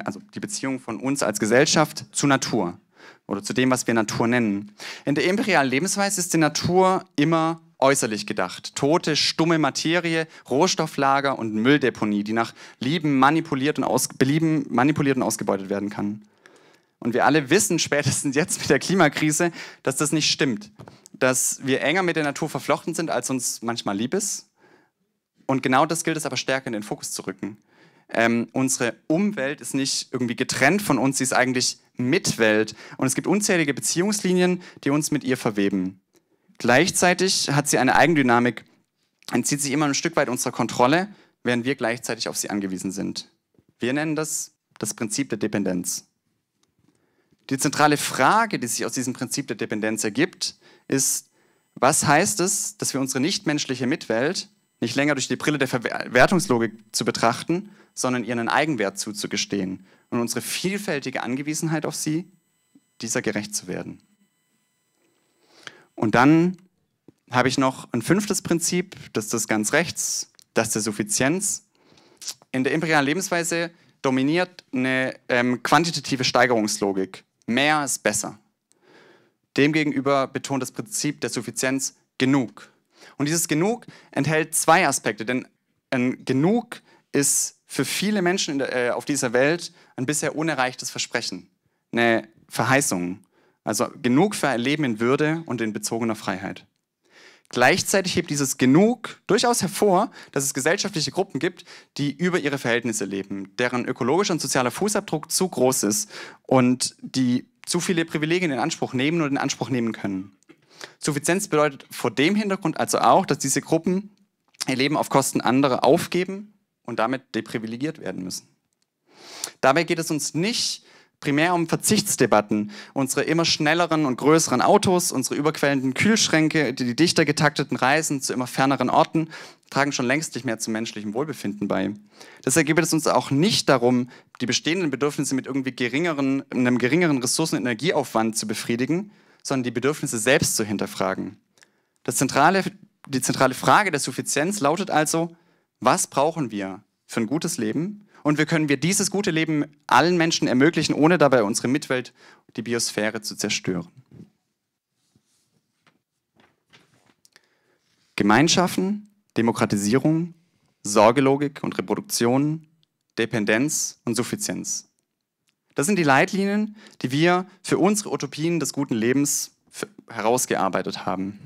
also die Beziehung von uns als Gesellschaft zu Natur oder zu dem, was wir Natur nennen. In der imperialen Lebensweise ist die Natur immer äußerlich gedacht. Tote, stumme Materie, Rohstofflager und Mülldeponie, die nach Lieben manipuliert und aus, Belieben manipuliert und ausgebeutet werden kann. Und wir alle wissen spätestens jetzt mit der Klimakrise, dass das nicht stimmt dass wir enger mit der Natur verflochten sind, als uns manchmal lieb ist. Und genau das gilt es aber stärker in den Fokus zu rücken. Ähm, unsere Umwelt ist nicht irgendwie getrennt von uns, sie ist eigentlich Mitwelt. Und es gibt unzählige Beziehungslinien, die uns mit ihr verweben. Gleichzeitig hat sie eine Eigendynamik, entzieht sich immer ein Stück weit unserer Kontrolle, während wir gleichzeitig auf sie angewiesen sind. Wir nennen das das Prinzip der Dependenz. Die zentrale Frage, die sich aus diesem Prinzip der Dependenz ergibt, ist, was heißt es, dass wir unsere nichtmenschliche Mitwelt nicht länger durch die Brille der Verwertungslogik zu betrachten, sondern ihren Eigenwert zuzugestehen und unsere vielfältige Angewiesenheit auf sie, dieser gerecht zu werden. Und dann habe ich noch ein fünftes Prinzip, das ist das ganz rechts, das der Suffizienz. In der imperialen Lebensweise dominiert eine ähm, quantitative Steigerungslogik. Mehr ist besser. Demgegenüber betont das Prinzip der Suffizienz genug. Und dieses Genug enthält zwei Aspekte, denn genug ist für viele Menschen der, äh, auf dieser Welt ein bisher unerreichtes Versprechen, eine Verheißung. Also genug für ein Leben in Würde und in bezogener Freiheit. Gleichzeitig hebt dieses Genug durchaus hervor, dass es gesellschaftliche Gruppen gibt, die über ihre Verhältnisse leben, deren ökologischer und sozialer Fußabdruck zu groß ist und die zu viele Privilegien in Anspruch nehmen oder in Anspruch nehmen können. Suffizienz bedeutet vor dem Hintergrund also auch, dass diese Gruppen ihr Leben auf Kosten anderer aufgeben und damit deprivilegiert werden müssen. Dabei geht es uns nicht primär um Verzichtsdebatten. Unsere immer schnelleren und größeren Autos, unsere überquellenden Kühlschränke, die dichter getakteten Reisen zu immer ferneren Orten tragen schon längst nicht mehr zum menschlichen Wohlbefinden bei. Deshalb geht es uns auch nicht darum, die bestehenden Bedürfnisse mit irgendwie geringeren, einem geringeren Ressourcen- und Energieaufwand zu befriedigen, sondern die Bedürfnisse selbst zu hinterfragen. Zentrale, die zentrale Frage der Suffizienz lautet also, was brauchen wir für ein gutes Leben und wie können wir dieses gute Leben allen Menschen ermöglichen, ohne dabei unsere Mitwelt, die Biosphäre zu zerstören. Gemeinschaften, Demokratisierung, Sorgelogik und Reproduktion, Dependenz und Suffizienz. Das sind die Leitlinien, die wir für unsere Utopien des guten Lebens herausgearbeitet haben.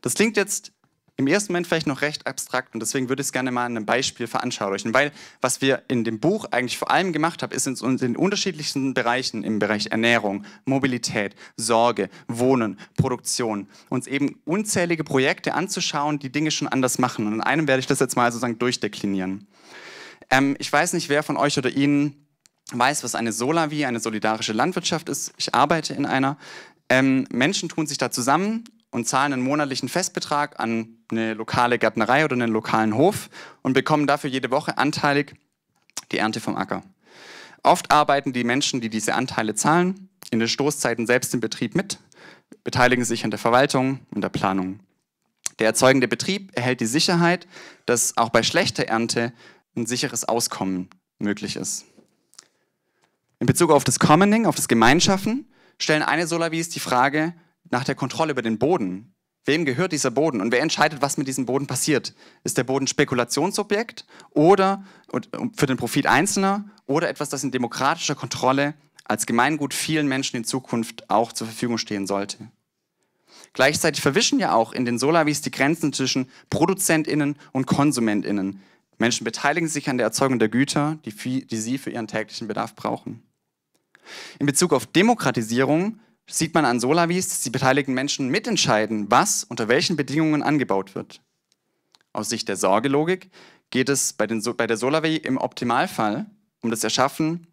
Das klingt jetzt im ersten Moment vielleicht noch recht abstrakt und deswegen würde ich es gerne mal an einem Beispiel veranschaulichen, weil was wir in dem Buch eigentlich vor allem gemacht haben, ist in den unterschiedlichsten Bereichen, im Bereich Ernährung, Mobilität, Sorge, Wohnen, Produktion, uns eben unzählige Projekte anzuschauen, die Dinge schon anders machen. Und in einem werde ich das jetzt mal sozusagen durchdeklinieren. Ähm, ich weiß nicht, wer von euch oder Ihnen weiß, was eine Solavi, eine solidarische Landwirtschaft ist. Ich arbeite in einer. Ähm, Menschen tun sich da zusammen und zahlen einen monatlichen Festbetrag an eine lokale Gärtnerei oder einen lokalen Hof und bekommen dafür jede Woche anteilig die Ernte vom Acker. Oft arbeiten die Menschen, die diese Anteile zahlen, in den Stoßzeiten selbst im Betrieb mit, beteiligen sich an der Verwaltung und der Planung. Der erzeugende Betrieb erhält die Sicherheit, dass auch bei schlechter Ernte ein sicheres Auskommen möglich ist. In Bezug auf das Commoning, auf das Gemeinschaften, stellen eine Solavis die Frage, nach der Kontrolle über den Boden. Wem gehört dieser Boden und wer entscheidet, was mit diesem Boden passiert? Ist der Boden Spekulationsobjekt oder für den Profit Einzelner oder etwas, das in demokratischer Kontrolle als Gemeingut vielen Menschen in Zukunft auch zur Verfügung stehen sollte? Gleichzeitig verwischen ja auch in den Solavis die Grenzen zwischen ProduzentInnen und KonsumentInnen. Menschen beteiligen sich an der Erzeugung der Güter, die, die sie für ihren täglichen Bedarf brauchen. In Bezug auf Demokratisierung sieht man an Solavis, dass die beteiligten Menschen mitentscheiden, was unter welchen Bedingungen angebaut wird. Aus Sicht der Sorgelogik geht es bei, den, bei der Solavi im Optimalfall um das Erschaffen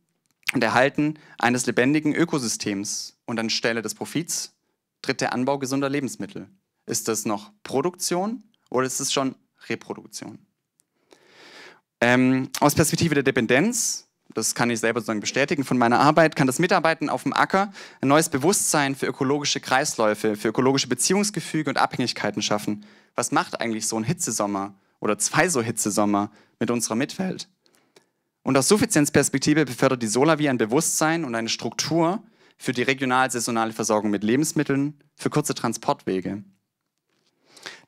und Erhalten eines lebendigen Ökosystems und anstelle des Profits tritt der Anbau gesunder Lebensmittel. Ist das noch Produktion oder ist es schon Reproduktion? Ähm, aus Perspektive der Dependenz das kann ich selber sozusagen bestätigen von meiner Arbeit, kann das Mitarbeiten auf dem Acker ein neues Bewusstsein für ökologische Kreisläufe, für ökologische Beziehungsgefüge und Abhängigkeiten schaffen. Was macht eigentlich so ein Hitzesommer oder zwei so Hitzesommer mit unserer Mitwelt? Und aus Suffizienzperspektive befördert die Solawi ein Bewusstsein und eine Struktur für die regional-saisonale Versorgung mit Lebensmitteln, für kurze Transportwege.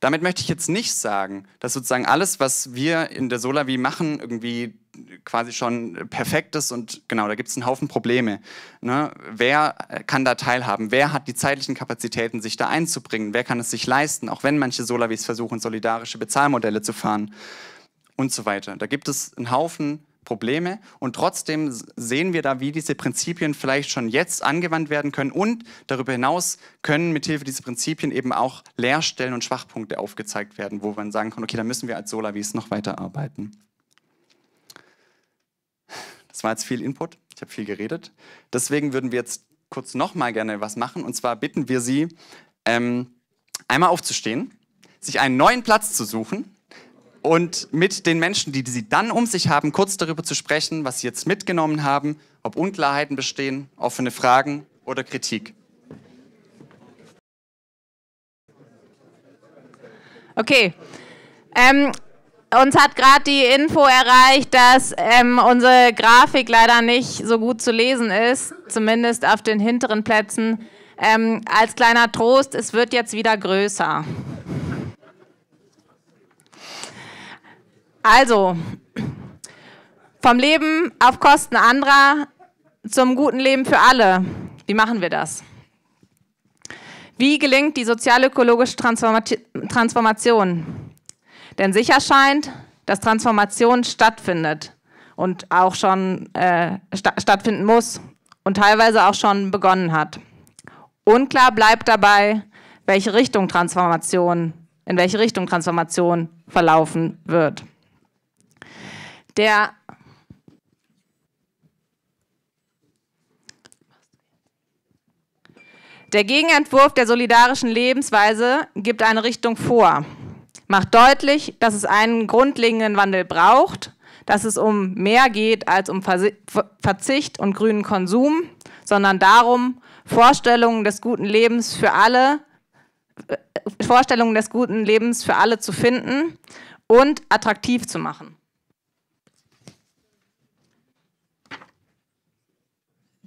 Damit möchte ich jetzt nicht sagen, dass sozusagen alles, was wir in der Solavi machen, irgendwie quasi schon perfekt ist und genau, da gibt es einen Haufen Probleme. Ne? Wer äh, kann da teilhaben? Wer hat die zeitlichen Kapazitäten, sich da einzubringen? Wer kann es sich leisten, auch wenn manche Solavis versuchen, solidarische Bezahlmodelle zu fahren und so weiter? Da gibt es einen Haufen Probleme. Probleme und trotzdem sehen wir da, wie diese Prinzipien vielleicht schon jetzt angewandt werden können und darüber hinaus können mithilfe dieser Prinzipien eben auch Leerstellen und Schwachpunkte aufgezeigt werden, wo man sagen kann, okay, da müssen wir als Solavis noch weiterarbeiten. Das war jetzt viel Input, ich habe viel geredet. Deswegen würden wir jetzt kurz nochmal gerne was machen und zwar bitten wir Sie, ähm, einmal aufzustehen, sich einen neuen Platz zu suchen und mit den Menschen, die sie dann um sich haben, kurz darüber zu sprechen, was sie jetzt mitgenommen haben, ob Unklarheiten bestehen, offene Fragen oder Kritik. Okay. Ähm, uns hat gerade die Info erreicht, dass ähm, unsere Grafik leider nicht so gut zu lesen ist, zumindest auf den hinteren Plätzen. Ähm, als kleiner Trost, es wird jetzt wieder größer. Also, vom Leben auf Kosten anderer zum guten Leben für alle. Wie machen wir das? Wie gelingt die sozialökologische Transformat Transformation? Denn sicher scheint, dass Transformation stattfindet und auch schon äh, sta stattfinden muss und teilweise auch schon begonnen hat. Unklar bleibt dabei, welche Richtung Transformation, in welche Richtung Transformation verlaufen wird der Der Gegenentwurf der solidarischen Lebensweise gibt eine Richtung vor, macht deutlich, dass es einen grundlegenden Wandel braucht, dass es um mehr geht als um Verzicht und grünen Konsum, sondern darum, Vorstellungen des guten Lebens für alle, äh, Vorstellungen des guten Lebens für alle zu finden und attraktiv zu machen.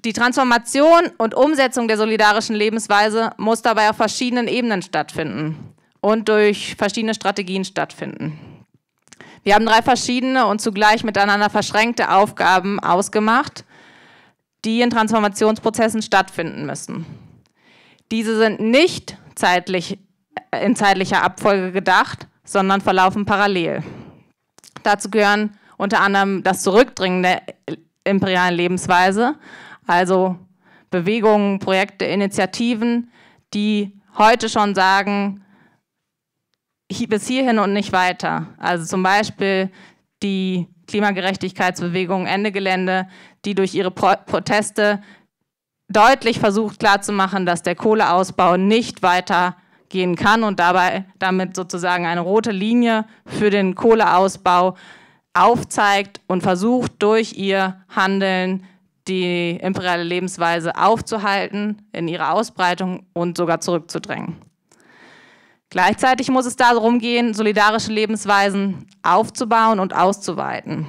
Die Transformation und Umsetzung der solidarischen Lebensweise muss dabei auf verschiedenen Ebenen stattfinden und durch verschiedene Strategien stattfinden. Wir haben drei verschiedene und zugleich miteinander verschränkte Aufgaben ausgemacht, die in Transformationsprozessen stattfinden müssen. Diese sind nicht zeitlich, in zeitlicher Abfolge gedacht, sondern verlaufen parallel. Dazu gehören unter anderem das Zurückdringen der imperialen Lebensweise also Bewegungen, Projekte, Initiativen, die heute schon sagen, bis hierhin und nicht weiter. Also zum Beispiel die Klimagerechtigkeitsbewegung Ende Gelände, die durch ihre Pro Proteste deutlich versucht klarzumachen, dass der Kohleausbau nicht weitergehen kann und dabei damit sozusagen eine rote Linie für den Kohleausbau aufzeigt und versucht durch ihr Handeln die imperiale Lebensweise aufzuhalten, in ihrer Ausbreitung und sogar zurückzudrängen. Gleichzeitig muss es darum gehen, solidarische Lebensweisen aufzubauen und auszuweiten.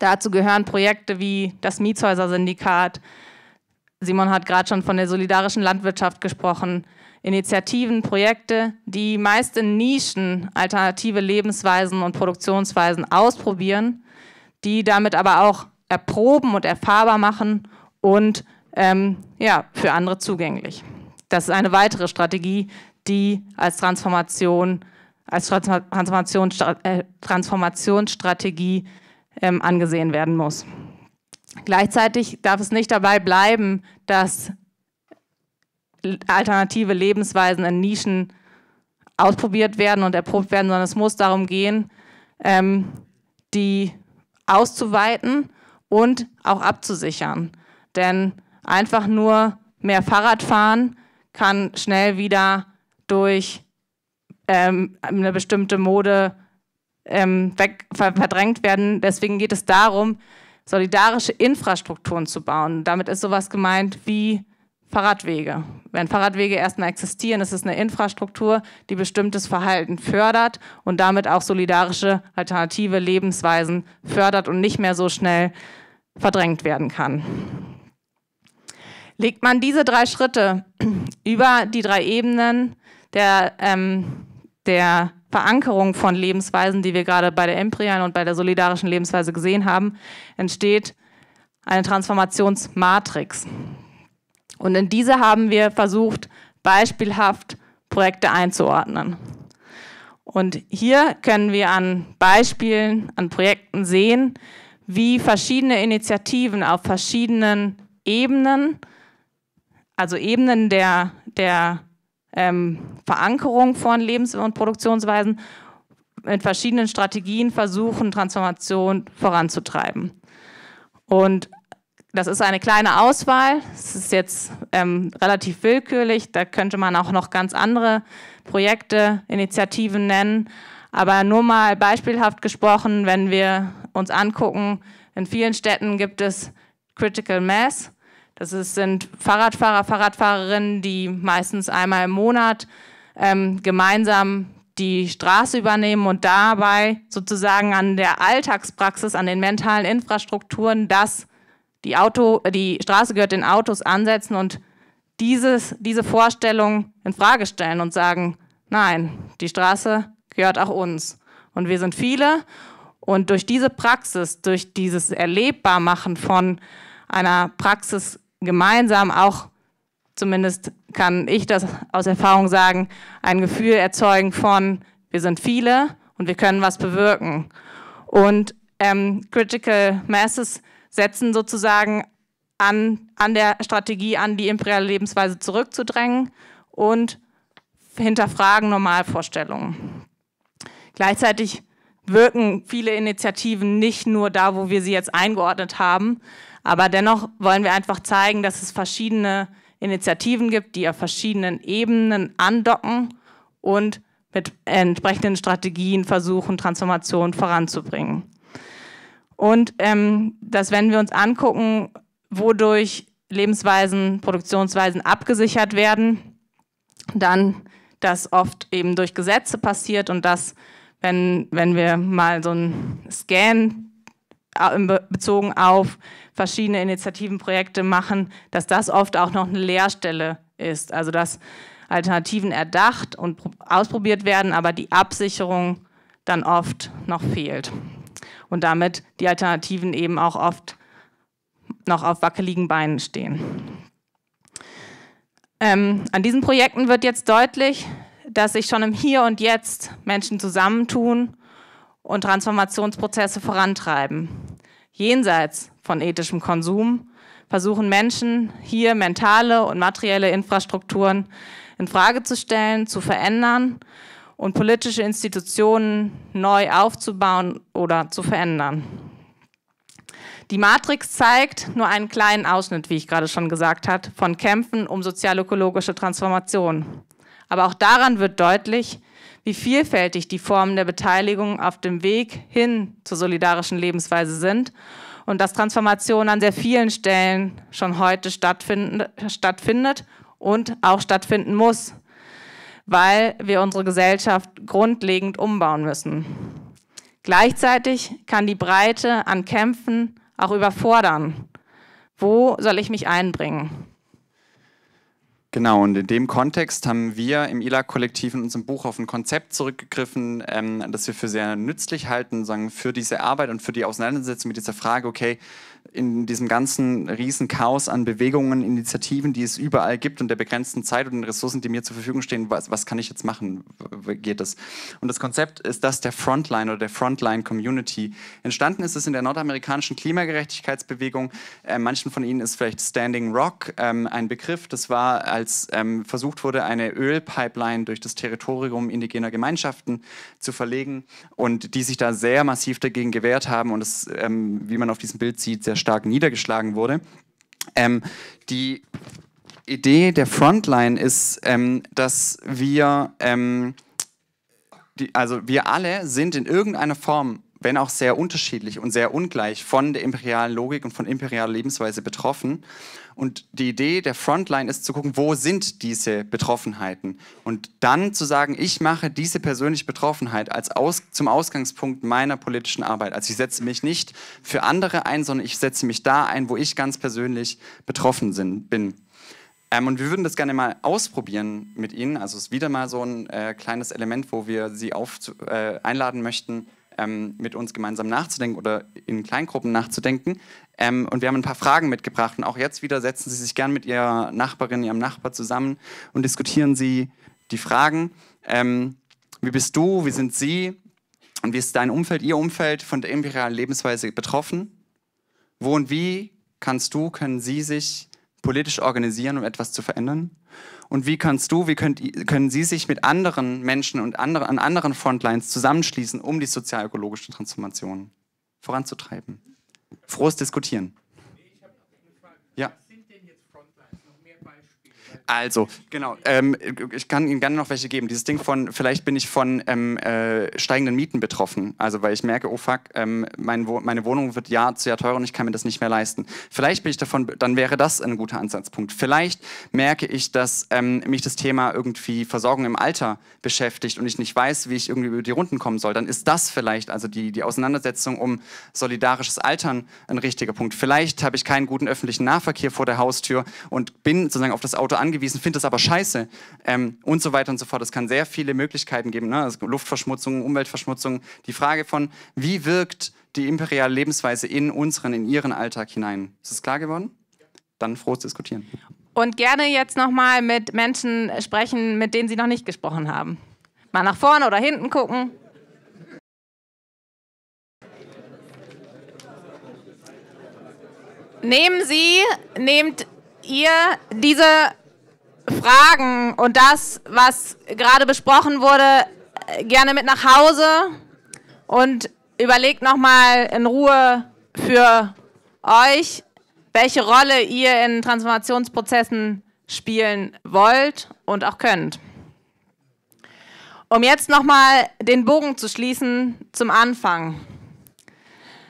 Dazu gehören Projekte wie das Mietshäuser-Syndikat. Simon hat gerade schon von der solidarischen Landwirtschaft gesprochen. Initiativen, Projekte, die meist in Nischen alternative Lebensweisen und Produktionsweisen ausprobieren, die damit aber auch erproben und erfahrbar machen und ähm, ja, für andere zugänglich. Das ist eine weitere Strategie, die als Transformation, als Transformation, äh, Transformationsstrategie ähm, angesehen werden muss. Gleichzeitig darf es nicht dabei bleiben, dass alternative Lebensweisen in Nischen ausprobiert werden und erprobt werden, sondern es muss darum gehen, ähm, die auszuweiten und auch abzusichern. Denn einfach nur mehr Fahrrad fahren kann schnell wieder durch ähm, eine bestimmte Mode ähm, weg, verdrängt werden. Deswegen geht es darum, solidarische Infrastrukturen zu bauen. Damit ist sowas gemeint wie Fahrradwege. Wenn Fahrradwege erstmal existieren, ist es eine Infrastruktur, die bestimmtes Verhalten fördert und damit auch solidarische alternative Lebensweisen fördert und nicht mehr so schnell verdrängt werden kann. Legt man diese drei Schritte über die drei Ebenen der, ähm, der Verankerung von Lebensweisen, die wir gerade bei der imperialen und bei der solidarischen Lebensweise gesehen haben, entsteht eine Transformationsmatrix. Und in diese haben wir versucht, beispielhaft Projekte einzuordnen. Und hier können wir an Beispielen, an Projekten sehen, wie verschiedene Initiativen auf verschiedenen Ebenen, also Ebenen der, der ähm, Verankerung von Lebens- und Produktionsweisen mit verschiedenen Strategien versuchen, Transformation voranzutreiben. Und das ist eine kleine Auswahl. Es ist jetzt ähm, relativ willkürlich. Da könnte man auch noch ganz andere Projekte, Initiativen nennen. Aber nur mal beispielhaft gesprochen, wenn wir uns angucken, in vielen Städten gibt es Critical Mass. Das ist, sind Fahrradfahrer, Fahrradfahrerinnen, die meistens einmal im Monat ähm, gemeinsam die Straße übernehmen und dabei sozusagen an der Alltagspraxis, an den mentalen Infrastrukturen, dass die, Auto, die Straße gehört den Autos ansetzen und dieses, diese Vorstellung in Frage stellen und sagen, nein, die Straße gehört auch uns. Und wir sind viele. Und durch diese Praxis, durch dieses Erlebbarmachen von einer Praxis gemeinsam auch, zumindest kann ich das aus Erfahrung sagen, ein Gefühl erzeugen von, wir sind viele und wir können was bewirken. Und ähm, Critical Masses setzen sozusagen an, an der Strategie an, die imperiale Lebensweise zurückzudrängen und hinterfragen Normalvorstellungen. Gleichzeitig wirken viele Initiativen nicht nur da, wo wir sie jetzt eingeordnet haben, aber dennoch wollen wir einfach zeigen, dass es verschiedene Initiativen gibt, die auf verschiedenen Ebenen andocken und mit entsprechenden Strategien versuchen, Transformation voranzubringen. Und ähm, dass, wenn wir uns angucken, wodurch Lebensweisen, Produktionsweisen abgesichert werden, dann das oft eben durch Gesetze passiert und dass wenn, wenn wir mal so einen Scan äh, bezogen auf verschiedene Initiativenprojekte machen, dass das oft auch noch eine Leerstelle ist. Also dass Alternativen erdacht und ausprobiert werden, aber die Absicherung dann oft noch fehlt. Und damit die Alternativen eben auch oft noch auf wackeligen Beinen stehen. Ähm, an diesen Projekten wird jetzt deutlich, dass sich schon im Hier und Jetzt Menschen zusammentun und Transformationsprozesse vorantreiben. Jenseits von ethischem Konsum versuchen Menschen hier mentale und materielle Infrastrukturen in Frage zu stellen, zu verändern und politische Institutionen neu aufzubauen oder zu verändern. Die Matrix zeigt nur einen kleinen Ausschnitt, wie ich gerade schon gesagt habe, von Kämpfen um sozialökologische Transformation. Aber auch daran wird deutlich, wie vielfältig die Formen der Beteiligung auf dem Weg hin zur solidarischen Lebensweise sind und dass Transformation an sehr vielen Stellen schon heute stattfind stattfindet und auch stattfinden muss, weil wir unsere Gesellschaft grundlegend umbauen müssen. Gleichzeitig kann die Breite an Kämpfen auch überfordern. Wo soll ich mich einbringen? Genau, und in dem Kontext haben wir im ILA-Kollektiv in unserem Buch auf ein Konzept zurückgegriffen, ähm, das wir für sehr nützlich halten, sagen, für diese Arbeit und für die Auseinandersetzung mit dieser Frage, okay, in diesem ganzen riesen Chaos an Bewegungen, Initiativen, die es überall gibt und der begrenzten Zeit und den Ressourcen, die mir zur Verfügung stehen, was, was kann ich jetzt machen? Geht es? Und das Konzept ist das der Frontline oder der Frontline Community. Entstanden ist es in der nordamerikanischen Klimagerechtigkeitsbewegung. Äh, manchen von Ihnen ist vielleicht Standing Rock ähm, ein Begriff. Das war, als ähm, versucht wurde, eine Ölpipeline durch das Territorium indigener Gemeinschaften zu verlegen und die sich da sehr massiv dagegen gewehrt haben und es, ähm, wie man auf diesem Bild sieht, sehr stark niedergeschlagen wurde. Ähm, die Idee der Frontline ist, ähm, dass wir, ähm, die, also wir alle sind in irgendeiner Form, wenn auch sehr unterschiedlich und sehr ungleich, von der imperialen Logik und von imperialer Lebensweise betroffen. Und die Idee der Frontline ist zu gucken, wo sind diese Betroffenheiten? Und dann zu sagen, ich mache diese persönliche Betroffenheit als Aus zum Ausgangspunkt meiner politischen Arbeit. Also ich setze mich nicht für andere ein, sondern ich setze mich da ein, wo ich ganz persönlich betroffen sind, bin. Ähm, und wir würden das gerne mal ausprobieren mit Ihnen. Also es ist wieder mal so ein äh, kleines Element, wo wir Sie auf, äh, einladen möchten, ähm, mit uns gemeinsam nachzudenken oder in Kleingruppen nachzudenken. Ähm, und wir haben ein paar Fragen mitgebracht. Und auch jetzt wieder setzen Sie sich gern mit Ihrer Nachbarin, Ihrem Nachbar zusammen und diskutieren Sie die Fragen. Ähm, wie bist du? Wie sind Sie? Und wie ist dein Umfeld, Ihr Umfeld von der imperialen Lebensweise betroffen? Wo und wie kannst du, können Sie sich politisch organisieren, um etwas zu verändern? Und wie kannst du, wie könnt, können Sie sich mit anderen Menschen und andere, an anderen Frontlines zusammenschließen, um die sozialökologische Transformation voranzutreiben? Frohes Diskutieren. Ja. Also, genau. Ähm, ich kann Ihnen gerne noch welche geben. Dieses Ding von, vielleicht bin ich von ähm, äh, steigenden Mieten betroffen. Also, weil ich merke, oh fuck, ähm, mein meine Wohnung wird Jahr zu Jahr teurer und ich kann mir das nicht mehr leisten. Vielleicht bin ich davon, dann wäre das ein guter Ansatzpunkt. Vielleicht merke ich, dass ähm, mich das Thema irgendwie Versorgung im Alter beschäftigt und ich nicht weiß, wie ich irgendwie über die Runden kommen soll. Dann ist das vielleicht, also die, die Auseinandersetzung um solidarisches Altern, ein richtiger Punkt. Vielleicht habe ich keinen guten öffentlichen Nahverkehr vor der Haustür und bin sozusagen auf das Auto angewiesen angewiesen, finde das aber scheiße ähm, und so weiter und so fort. Es kann sehr viele Möglichkeiten geben, ne? also Luftverschmutzung, Umweltverschmutzung. Die Frage von, wie wirkt die imperiale Lebensweise in unseren, in ihren Alltag hinein? Ist das klar geworden? Dann frohes Diskutieren. Und gerne jetzt nochmal mit Menschen sprechen, mit denen Sie noch nicht gesprochen haben. Mal nach vorne oder hinten gucken. Nehmen Sie, nehmt ihr diese Fragen und das, was gerade besprochen wurde, äh, gerne mit nach Hause und überlegt nochmal in Ruhe für euch, welche Rolle ihr in Transformationsprozessen spielen wollt und auch könnt. Um jetzt nochmal den Bogen zu schließen zum Anfang,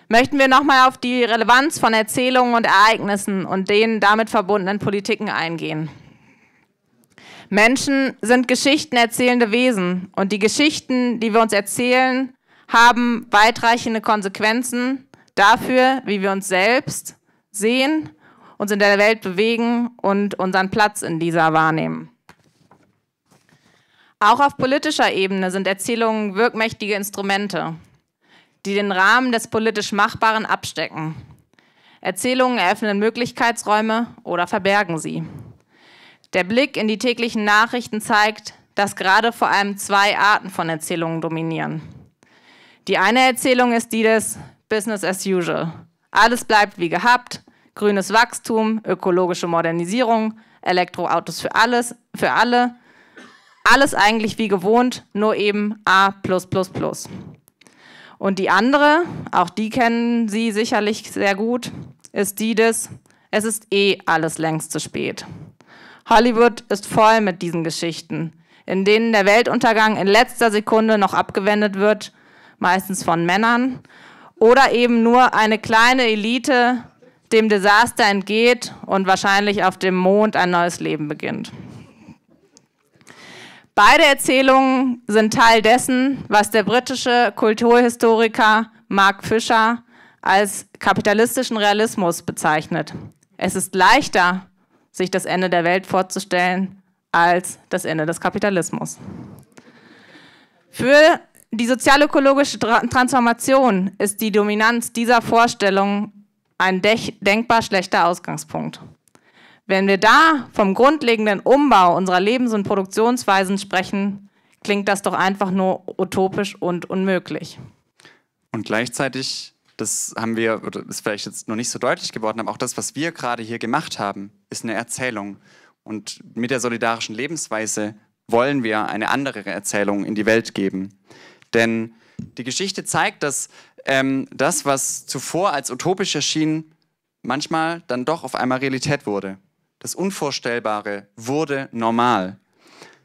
möchten wir nochmal auf die Relevanz von Erzählungen und Ereignissen und den damit verbundenen Politiken eingehen. Menschen sind geschichtenerzählende Wesen und die Geschichten, die wir uns erzählen, haben weitreichende Konsequenzen dafür, wie wir uns selbst sehen, uns in der Welt bewegen und unseren Platz in dieser wahrnehmen. Auch auf politischer Ebene sind Erzählungen wirkmächtige Instrumente, die den Rahmen des politisch Machbaren abstecken. Erzählungen eröffnen Möglichkeitsräume oder verbergen sie. Der Blick in die täglichen Nachrichten zeigt, dass gerade vor allem zwei Arten von Erzählungen dominieren. Die eine Erzählung ist die des Business as usual. Alles bleibt wie gehabt, grünes Wachstum, ökologische Modernisierung, Elektroautos für alles, für alle. Alles eigentlich wie gewohnt, nur eben A. Und die andere, auch die kennen Sie sicherlich sehr gut, ist die des Es ist eh alles längst zu spät. Hollywood ist voll mit diesen Geschichten, in denen der Weltuntergang in letzter Sekunde noch abgewendet wird, meistens von Männern, oder eben nur eine kleine Elite dem Desaster entgeht und wahrscheinlich auf dem Mond ein neues Leben beginnt. Beide Erzählungen sind Teil dessen, was der britische Kulturhistoriker Mark Fisher als kapitalistischen Realismus bezeichnet. Es ist leichter, sich das Ende der Welt vorzustellen als das Ende des Kapitalismus. Für die sozialökologische Transformation ist die Dominanz dieser Vorstellung ein denkbar schlechter Ausgangspunkt. Wenn wir da vom grundlegenden Umbau unserer Lebens- und Produktionsweisen sprechen, klingt das doch einfach nur utopisch und unmöglich. Und gleichzeitig, das haben wir, oder ist vielleicht jetzt noch nicht so deutlich geworden, aber auch das, was wir gerade hier gemacht haben, ist eine Erzählung. Und mit der solidarischen Lebensweise wollen wir eine andere Erzählung in die Welt geben. Denn die Geschichte zeigt, dass ähm, das, was zuvor als utopisch erschien, manchmal dann doch auf einmal Realität wurde. Das Unvorstellbare wurde normal.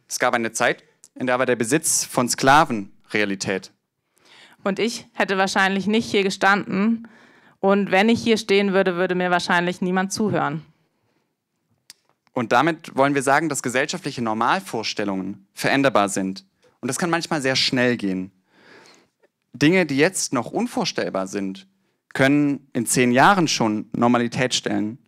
Es gab eine Zeit, in der war der Besitz von Sklaven Realität. Und ich hätte wahrscheinlich nicht hier gestanden. Und wenn ich hier stehen würde, würde mir wahrscheinlich niemand zuhören. Und damit wollen wir sagen, dass gesellschaftliche Normalvorstellungen veränderbar sind. Und das kann manchmal sehr schnell gehen. Dinge, die jetzt noch unvorstellbar sind, können in zehn Jahren schon Normalität stellen.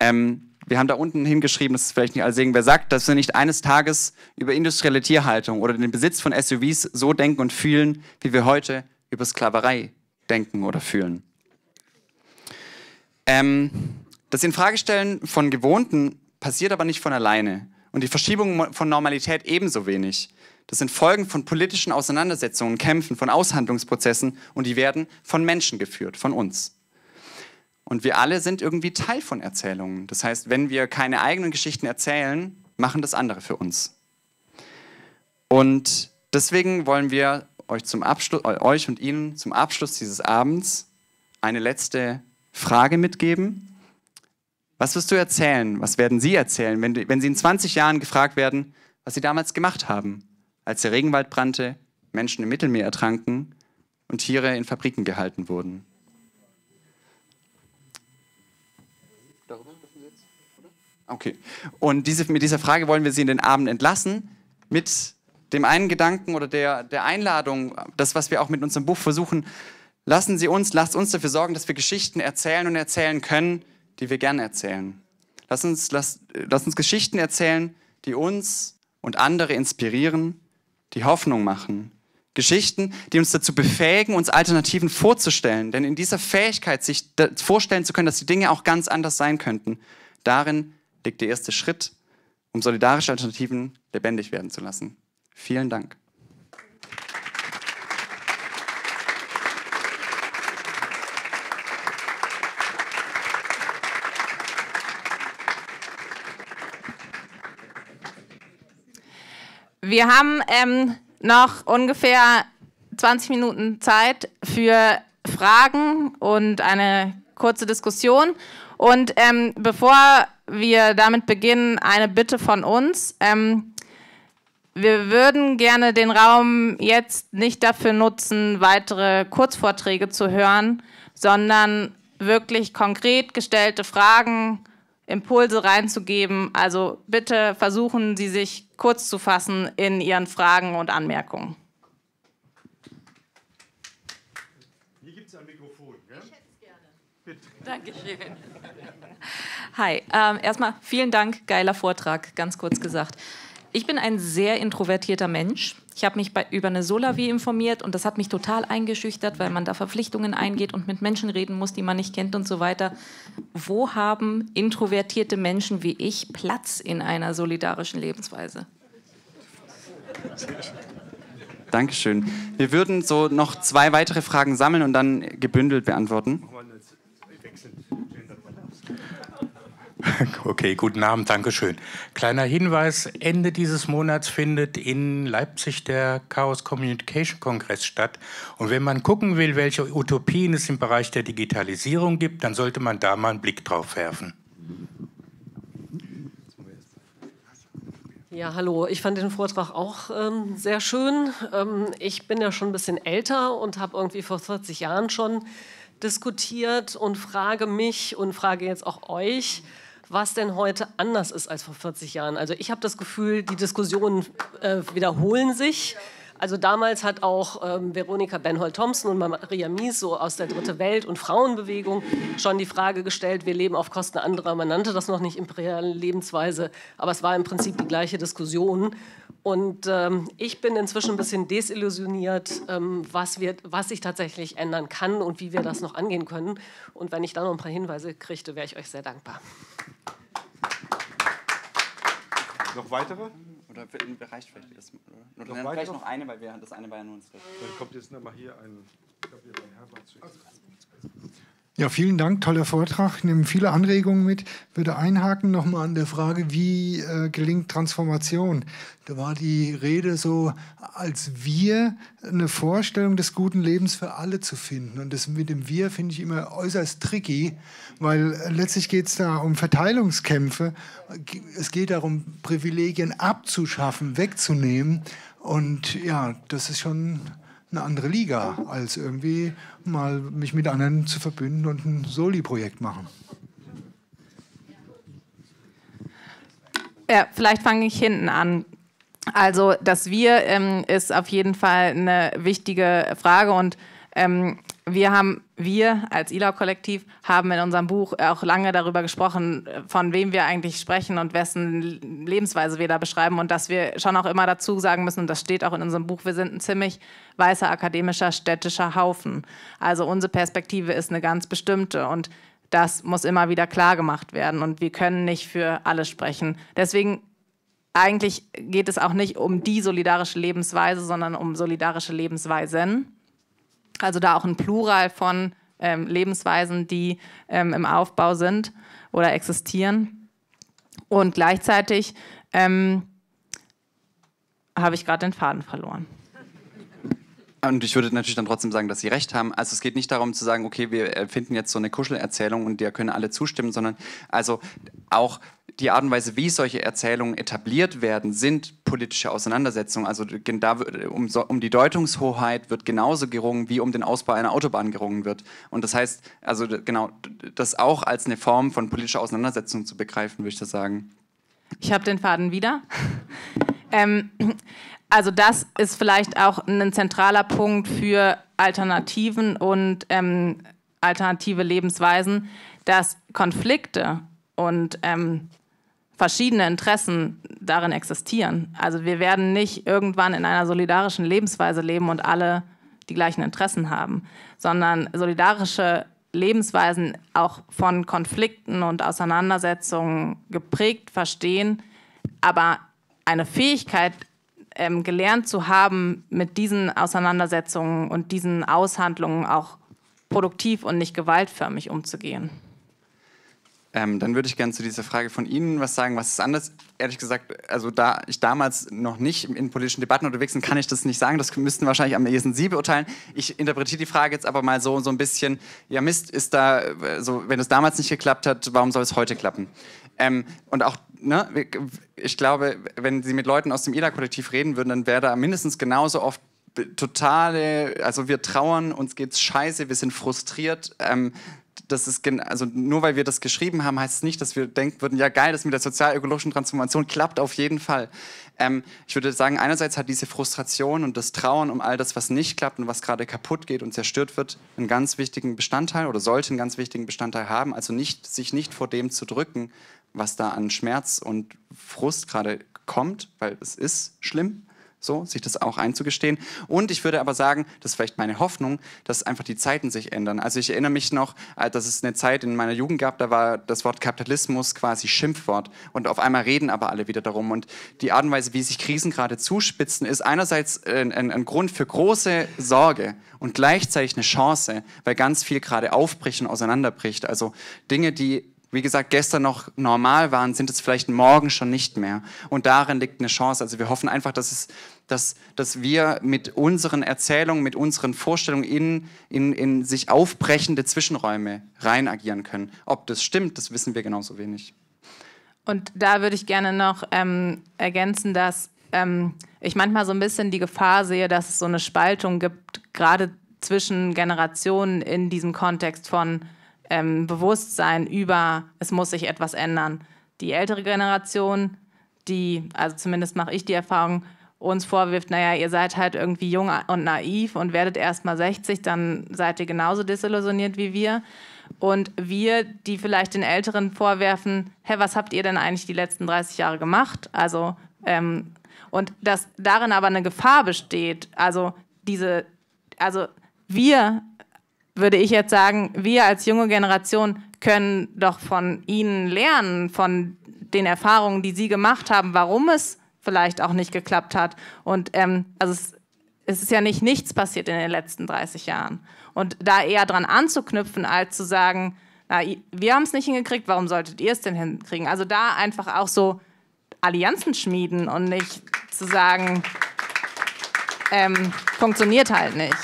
Ähm, wir haben da unten hingeschrieben, das ist vielleicht nicht allsegen, wer sagt, dass wir nicht eines Tages über industrielle Tierhaltung oder den Besitz von SUVs so denken und fühlen, wie wir heute über Sklaverei denken oder fühlen. Ähm, das Infragestellen von gewohnten passiert aber nicht von alleine und die Verschiebung von Normalität ebenso wenig. Das sind Folgen von politischen Auseinandersetzungen, Kämpfen, von Aushandlungsprozessen und die werden von Menschen geführt, von uns. Und wir alle sind irgendwie Teil von Erzählungen. Das heißt, wenn wir keine eigenen Geschichten erzählen, machen das andere für uns. Und deswegen wollen wir euch, zum Abschluss, äh, euch und Ihnen zum Abschluss dieses Abends eine letzte Frage mitgeben, was wirst du erzählen? Was werden sie erzählen, wenn, wenn sie in 20 Jahren gefragt werden, was sie damals gemacht haben, als der Regenwald brannte, Menschen im Mittelmeer ertranken und Tiere in Fabriken gehalten wurden? Okay. Und diese, mit dieser Frage wollen wir Sie in den Abend entlassen, mit dem einen Gedanken oder der, der Einladung, das, was wir auch mit unserem Buch versuchen, lassen Sie uns, lasst uns dafür sorgen, dass wir Geschichten erzählen und erzählen können, die wir gerne erzählen. Lass uns, lass, lass uns Geschichten erzählen, die uns und andere inspirieren, die Hoffnung machen. Geschichten, die uns dazu befähigen, uns Alternativen vorzustellen. Denn in dieser Fähigkeit, sich vorstellen zu können, dass die Dinge auch ganz anders sein könnten, darin liegt der erste Schritt, um solidarische Alternativen lebendig werden zu lassen. Vielen Dank. Wir haben ähm, noch ungefähr 20 Minuten Zeit für Fragen und eine kurze Diskussion. Und ähm, bevor wir damit beginnen, eine Bitte von uns. Ähm, wir würden gerne den Raum jetzt nicht dafür nutzen, weitere Kurzvorträge zu hören, sondern wirklich konkret gestellte Fragen Impulse reinzugeben. Also bitte versuchen Sie sich kurz zu fassen in Ihren Fragen und Anmerkungen. Hier gibt es ein Mikrofon. Gell? Ich hätte es gerne. Bitte. Dankeschön. Hi, ähm, erstmal vielen Dank, geiler Vortrag, ganz kurz gesagt. Ich bin ein sehr introvertierter Mensch ich habe mich bei, über eine Solavi informiert und das hat mich total eingeschüchtert, weil man da Verpflichtungen eingeht und mit Menschen reden muss, die man nicht kennt und so weiter. Wo haben introvertierte Menschen wie ich Platz in einer solidarischen Lebensweise? Dankeschön. Wir würden so noch zwei weitere Fragen sammeln und dann gebündelt beantworten. wir Okay, guten Abend, danke schön. Kleiner Hinweis, Ende dieses Monats findet in Leipzig der Chaos Communication Kongress statt. Und wenn man gucken will, welche Utopien es im Bereich der Digitalisierung gibt, dann sollte man da mal einen Blick drauf werfen. Ja, hallo. Ich fand den Vortrag auch ähm, sehr schön. Ähm, ich bin ja schon ein bisschen älter und habe irgendwie vor 40 Jahren schon diskutiert und frage mich und frage jetzt auch euch, was denn heute anders ist als vor 40 Jahren. Also ich habe das Gefühl, die Diskussionen äh, wiederholen sich. Also damals hat auch ähm, Veronika Benhold-Thompson und Maria Mies so aus der Dritte Welt und Frauenbewegung schon die Frage gestellt, wir leben auf Kosten anderer. Man nannte das noch nicht imperiale Lebensweise, aber es war im Prinzip die gleiche Diskussion. Und ähm, ich bin inzwischen ein bisschen desillusioniert, ähm, was, wir, was sich tatsächlich ändern kann und wie wir das noch angehen können. Und wenn ich da noch ein paar Hinweise kriegte, wäre ich euch sehr dankbar. Noch weitere? Oder reicht vielleicht das? Oder noch dann weitere? vielleicht noch eine, weil wir, das eine bei ja nur Dann kommt jetzt nochmal hier ein. Ich glaube, hier war Herbert zu. Ja, vielen Dank, toller Vortrag. Ich nehme viele Anregungen mit. Ich Würde einhaken nochmal an der Frage, wie äh, gelingt Transformation? Da war die Rede so, als wir eine Vorstellung des guten Lebens für alle zu finden. Und das mit dem Wir finde ich immer äußerst tricky, weil äh, letztlich geht es da um Verteilungskämpfe. Es geht darum, Privilegien abzuschaffen, wegzunehmen. Und ja, das ist schon eine andere Liga, als irgendwie mal mich mit anderen zu verbünden und ein Soli-Projekt machen. Ja, vielleicht fange ich hinten an. Also das Wir ähm, ist auf jeden Fall eine wichtige Frage und ähm, wir haben, wir als ILAB-Kollektiv haben in unserem Buch auch lange darüber gesprochen, von wem wir eigentlich sprechen und wessen Lebensweise wir da beschreiben und dass wir schon auch immer dazu sagen müssen, und das steht auch in unserem Buch, wir sind ein ziemlich weißer akademischer städtischer Haufen. Also unsere Perspektive ist eine ganz bestimmte und das muss immer wieder klar gemacht werden und wir können nicht für alle sprechen. Deswegen eigentlich geht es auch nicht um die solidarische Lebensweise, sondern um solidarische Lebensweisen. Also da auch ein Plural von ähm, Lebensweisen, die ähm, im Aufbau sind oder existieren. Und gleichzeitig ähm, habe ich gerade den Faden verloren. Und ich würde natürlich dann trotzdem sagen, dass Sie recht haben. Also es geht nicht darum zu sagen, okay, wir äh, finden jetzt so eine Kuschelerzählung und der können alle zustimmen, sondern also auch die Art und Weise, wie solche Erzählungen etabliert werden, sind politische Auseinandersetzungen. Also äh, um, um, die Deutungshoheit wird genauso gerungen, wie um den Ausbau einer Autobahn gerungen wird. Und das heißt, also genau, das auch als eine Form von politischer Auseinandersetzung zu begreifen, würde ich das sagen. Ich habe den Faden wieder. ähm, also das ist vielleicht auch ein zentraler Punkt für Alternativen und ähm, alternative Lebensweisen, dass Konflikte und ähm, verschiedene Interessen darin existieren. Also wir werden nicht irgendwann in einer solidarischen Lebensweise leben und alle die gleichen Interessen haben, sondern solidarische Lebensweisen auch von Konflikten und Auseinandersetzungen geprägt verstehen, aber eine Fähigkeit ähm, gelernt zu haben, mit diesen Auseinandersetzungen und diesen Aushandlungen auch produktiv und nicht gewaltförmig umzugehen. Ähm, dann würde ich gerne zu dieser Frage von Ihnen was sagen. Was ist anders? Ehrlich gesagt, also da ich damals noch nicht in politischen Debatten unterwegs bin, kann ich das nicht sagen. Das müssten wahrscheinlich am ehesten Sie beurteilen. Ich interpretiere die Frage jetzt aber mal so so ein bisschen. Ja Mist, ist da äh, so, wenn es damals nicht geklappt hat, warum soll es heute klappen? Ähm, und auch Ne? ich glaube, wenn Sie mit Leuten aus dem ila e kollektiv reden würden, dann wäre da mindestens genauso oft totale, also wir trauern, uns geht's scheiße, wir sind frustriert. Ähm, das ist also nur weil wir das geschrieben haben, heißt es nicht, dass wir denken würden, ja geil, das mit der sozialökologischen Transformation klappt auf jeden Fall. Ähm, ich würde sagen, einerseits hat diese Frustration und das Trauern um all das, was nicht klappt und was gerade kaputt geht und zerstört wird, einen ganz wichtigen Bestandteil oder sollte einen ganz wichtigen Bestandteil haben. Also nicht, sich nicht vor dem zu drücken, was da an Schmerz und Frust gerade kommt, weil es ist schlimm so, sich das auch einzugestehen. Und ich würde aber sagen, das ist vielleicht meine Hoffnung, dass einfach die Zeiten sich ändern. Also ich erinnere mich noch, äh, dass es eine Zeit in meiner Jugend gab, da war das Wort Kapitalismus quasi Schimpfwort. Und auf einmal reden aber alle wieder darum. Und die Art und Weise, wie sich Krisen gerade zuspitzen, ist einerseits ein, ein, ein Grund für große Sorge und gleichzeitig eine Chance, weil ganz viel gerade aufbricht und auseinanderbricht. Also Dinge, die wie gesagt, gestern noch normal waren, sind es vielleicht morgen schon nicht mehr. Und darin liegt eine Chance. Also wir hoffen einfach, dass, es, dass, dass wir mit unseren Erzählungen, mit unseren Vorstellungen in, in, in sich aufbrechende Zwischenräume rein agieren können. Ob das stimmt, das wissen wir genauso wenig. Und da würde ich gerne noch ähm, ergänzen, dass ähm, ich manchmal so ein bisschen die Gefahr sehe, dass es so eine Spaltung gibt, gerade zwischen Generationen in diesem Kontext von ähm, Bewusstsein über, es muss sich etwas ändern. Die ältere Generation, die, also zumindest mache ich die Erfahrung, uns vorwirft, naja, ihr seid halt irgendwie jung und naiv und werdet erst mal 60, dann seid ihr genauso desillusioniert wie wir. Und wir, die vielleicht den Älteren vorwerfen, hä, was habt ihr denn eigentlich die letzten 30 Jahre gemacht? Also, ähm, und dass darin aber eine Gefahr besteht, also diese, also wir würde ich jetzt sagen, wir als junge Generation können doch von ihnen lernen, von den Erfahrungen, die sie gemacht haben, warum es vielleicht auch nicht geklappt hat. Und ähm, also es, es ist ja nicht nichts passiert in den letzten 30 Jahren. Und da eher dran anzuknüpfen, als zu sagen, na, wir haben es nicht hingekriegt, warum solltet ihr es denn hinkriegen? Also da einfach auch so Allianzen schmieden und nicht zu sagen, ähm, funktioniert halt nicht.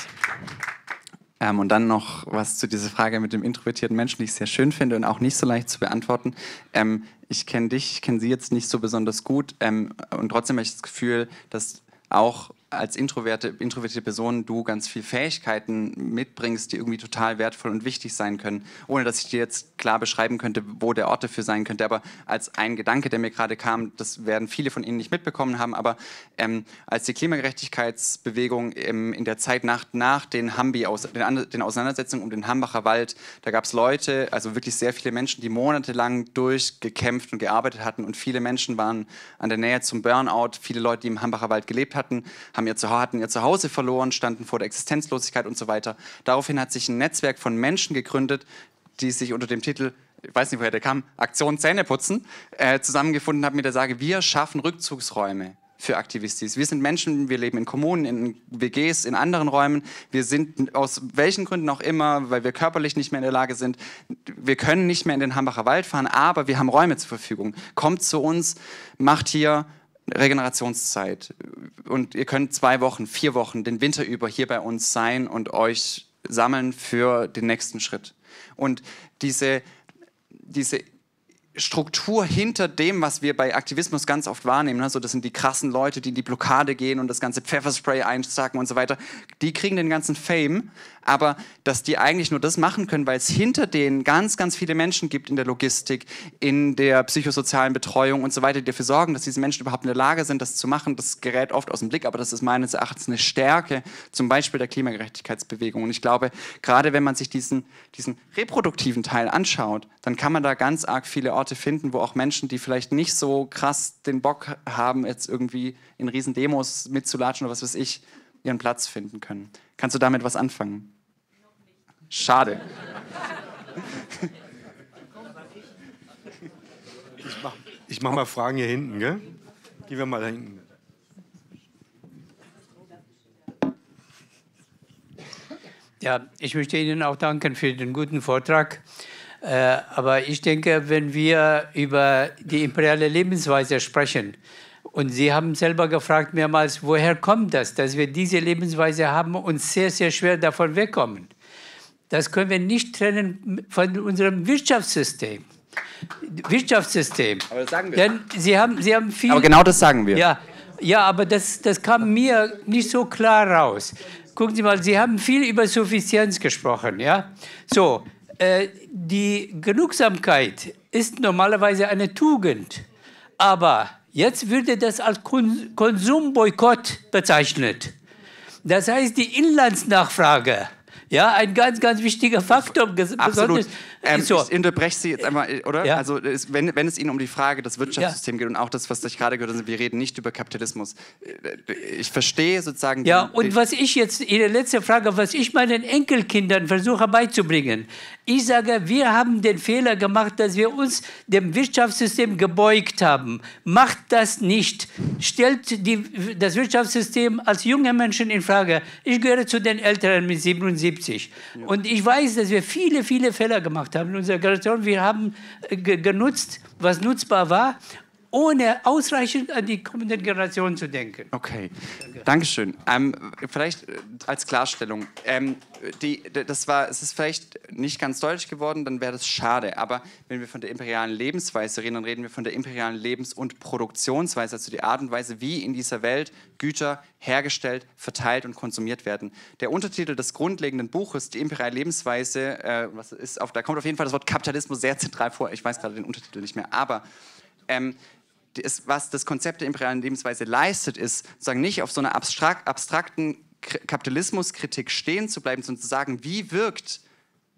Ähm, und dann noch was zu dieser Frage mit dem introvertierten Menschen, die ich sehr schön finde und auch nicht so leicht zu beantworten. Ähm, ich kenne dich, ich kenne sie jetzt nicht so besonders gut ähm, und trotzdem habe ich das Gefühl, dass auch als introverte, introvertierte Person du ganz viel Fähigkeiten mitbringst, die irgendwie total wertvoll und wichtig sein können, ohne dass ich dir jetzt klar beschreiben könnte, wo der Ort dafür sein könnte. Aber als ein Gedanke, der mir gerade kam, das werden viele von Ihnen nicht mitbekommen haben, aber ähm, als die Klimagerechtigkeitsbewegung ähm, in der Zeit nach, nach den Hambi, aus, den, den Auseinandersetzungen um den Hambacher Wald, da gab es Leute, also wirklich sehr viele Menschen, die monatelang durchgekämpft und gearbeitet hatten und viele Menschen waren an der Nähe zum Burnout, viele Leute, die im Hambacher Wald gelebt hatten, haben ihr Zuhause, hatten ihr Zuhause verloren, standen vor der Existenzlosigkeit und so weiter. Daraufhin hat sich ein Netzwerk von Menschen gegründet, die sich unter dem Titel ich weiß nicht, woher der kam, Aktion Zähneputzen, äh, zusammengefunden haben mit der Sage, wir schaffen Rückzugsräume für Aktivistis. Wir sind Menschen, wir leben in Kommunen, in WGs, in anderen Räumen. Wir sind aus welchen Gründen auch immer, weil wir körperlich nicht mehr in der Lage sind, wir können nicht mehr in den Hambacher Wald fahren, aber wir haben Räume zur Verfügung. Kommt zu uns, macht hier Regenerationszeit. Und ihr könnt zwei Wochen, vier Wochen den Winter über hier bei uns sein und euch sammeln für den nächsten Schritt. Und diese, diese Struktur hinter dem, was wir bei Aktivismus ganz oft wahrnehmen, also das sind die krassen Leute, die in die Blockade gehen und das ganze Pfefferspray einsacken und so weiter, die kriegen den ganzen Fame, aber dass die eigentlich nur das machen können, weil es hinter denen ganz, ganz viele Menschen gibt in der Logistik, in der psychosozialen Betreuung und so weiter, die dafür sorgen, dass diese Menschen überhaupt in der Lage sind, das zu machen. Das gerät oft aus dem Blick, aber das ist meines Erachtens eine Stärke, zum Beispiel der Klimagerechtigkeitsbewegung. Und ich glaube, gerade wenn man sich diesen, diesen reproduktiven Teil anschaut, dann kann man da ganz arg viele Orte finden, wo auch Menschen, die vielleicht nicht so krass den Bock haben, jetzt irgendwie in Riesendemos mitzulatschen oder was weiß ich, ihren Platz finden können. Kannst du damit was anfangen? Schade. Ich mache mach mal Fragen hier hinten, gell? Gehen wir mal da hinten. Ja, ich möchte Ihnen auch danken für den guten Vortrag. Äh, aber ich denke, wenn wir über die imperiale Lebensweise sprechen, und Sie haben selber gefragt mehrmals, woher kommt das, dass wir diese Lebensweise haben und sehr, sehr schwer davon wegkommen. Das können wir nicht trennen von unserem Wirtschaftssystem. Wirtschaftssystem. Aber das sagen wir. Denn Sie haben, Sie haben viel. Aber genau das sagen wir. Ja, ja aber das, das kam mir nicht so klar raus. Gucken Sie mal, Sie haben viel über Suffizienz gesprochen, ja? So, äh, die Genugsamkeit ist normalerweise eine Tugend, aber jetzt würde das als Konsumboykott bezeichnet. Das heißt, die Inlandsnachfrage ja, ein ganz, ganz wichtiger Faktor. Absolut. Ähm, so. Ich unterbreche Sie jetzt einmal, äh, oder? Ja. Also, es, wenn, wenn es Ihnen um die Frage des Wirtschaftssystems ja. geht und auch das, was ich gerade gehört habe, wir reden nicht über Kapitalismus. Äh, ich verstehe sozusagen. Ja, den, und was ich jetzt, Ihre letzte Frage, was ich meinen Enkelkindern versuche beizubringen. Ich sage, wir haben den Fehler gemacht, dass wir uns dem Wirtschaftssystem gebeugt haben. Macht das nicht. Stellt die, das Wirtschaftssystem als junge Menschen in Frage. Ich gehöre zu den Älteren mit 77. 1970. Ja. Und ich weiß, dass wir viele, viele Fehler gemacht haben in unserer Generation. Wir haben äh, genutzt, was nutzbar war ohne ausreichend an die kommenden Generationen zu denken. Okay, Danke. Dankeschön. Ähm, vielleicht äh, als Klarstellung, ähm, die, das war, es ist vielleicht nicht ganz deutlich geworden, dann wäre das schade, aber wenn wir von der imperialen Lebensweise reden, dann reden wir von der imperialen Lebens- und Produktionsweise, also die Art und Weise, wie in dieser Welt Güter hergestellt, verteilt und konsumiert werden. Der Untertitel des grundlegenden Buches, die imperiale Lebensweise, äh, was ist auf, da kommt auf jeden Fall das Wort Kapitalismus sehr zentral vor, ich weiß gerade den Untertitel nicht mehr, aber ähm, das, was das Konzept der imperialen Lebensweise leistet, ist sozusagen nicht auf so einer abstrakt, abstrakten Kapitalismuskritik stehen zu bleiben, sondern zu sagen, wie wirkt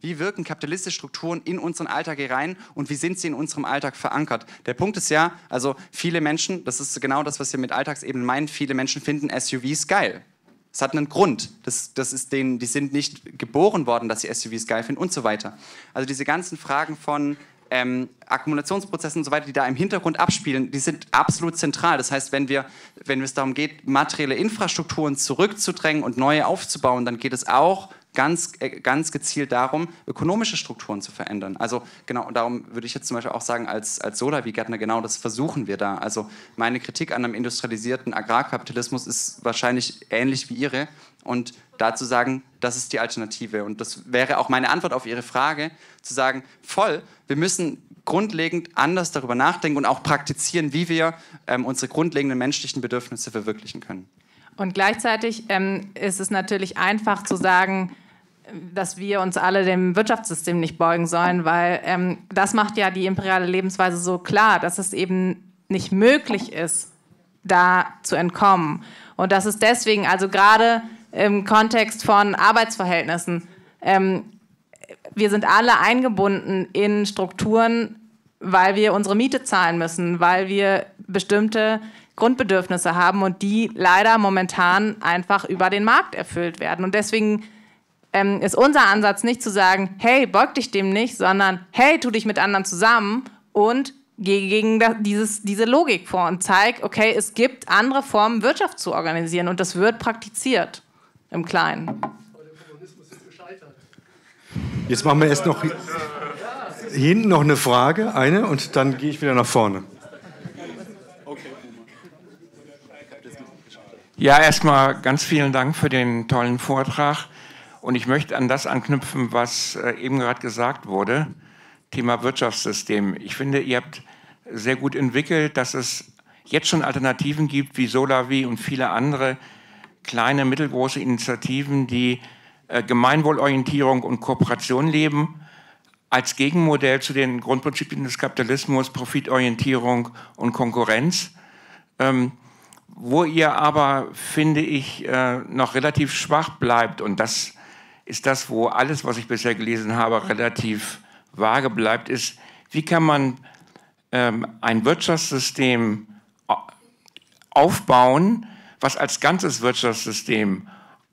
wie wirken kapitalistische Strukturen in unseren Alltag herein und wie sind sie in unserem Alltag verankert? Der Punkt ist ja, also viele Menschen, das ist genau das, was wir mit Alltagsebenen meinen, viele Menschen finden SUVs geil. Es hat einen Grund. Das, das ist denen, die sind nicht geboren worden, dass sie SUVs geil finden und so weiter. Also diese ganzen Fragen von ähm, Akkumulationsprozessen und so weiter, die da im Hintergrund abspielen, die sind absolut zentral. Das heißt, wenn, wir, wenn es darum geht, materielle Infrastrukturen zurückzudrängen und neue aufzubauen, dann geht es auch ganz, äh, ganz gezielt darum, ökonomische Strukturen zu verändern. Also genau, darum würde ich jetzt zum Beispiel auch sagen, als, als wie gärtner genau das versuchen wir da. Also meine Kritik an einem industrialisierten Agrarkapitalismus ist wahrscheinlich ähnlich wie Ihre und da zu sagen, das ist die Alternative. Und das wäre auch meine Antwort auf Ihre Frage, zu sagen, voll, wir müssen grundlegend anders darüber nachdenken und auch praktizieren, wie wir ähm, unsere grundlegenden menschlichen Bedürfnisse verwirklichen können. Und gleichzeitig ähm, ist es natürlich einfach zu sagen, dass wir uns alle dem Wirtschaftssystem nicht beugen sollen, weil ähm, das macht ja die imperiale Lebensweise so klar, dass es eben nicht möglich ist, da zu entkommen. Und das ist deswegen, also gerade im Kontext von Arbeitsverhältnissen. Ähm, wir sind alle eingebunden in Strukturen, weil wir unsere Miete zahlen müssen, weil wir bestimmte Grundbedürfnisse haben und die leider momentan einfach über den Markt erfüllt werden. Und deswegen ähm, ist unser Ansatz nicht zu sagen, hey, beug dich dem nicht, sondern hey, tu dich mit anderen zusammen und geh gegen das, dieses, diese Logik vor und zeig, okay, es gibt andere Formen, Wirtschaft zu organisieren und das wird praktiziert im Kleinen. Jetzt machen wir erst noch hinten noch eine Frage, eine, und dann gehe ich wieder nach vorne. Ja, erstmal ganz vielen Dank für den tollen Vortrag. Und ich möchte an das anknüpfen, was äh, eben gerade gesagt wurde, Thema Wirtschaftssystem. Ich finde, ihr habt sehr gut entwickelt, dass es jetzt schon Alternativen gibt wie SolarWi und viele andere, kleine, mittelgroße Initiativen, die äh, Gemeinwohlorientierung und Kooperation leben, als Gegenmodell zu den Grundprinzipien des Kapitalismus, Profitorientierung und Konkurrenz. Ähm, wo ihr aber, finde ich, äh, noch relativ schwach bleibt, und das ist das, wo alles, was ich bisher gelesen habe, relativ vage bleibt, ist, wie kann man ähm, ein Wirtschaftssystem aufbauen, was als ganzes Wirtschaftssystem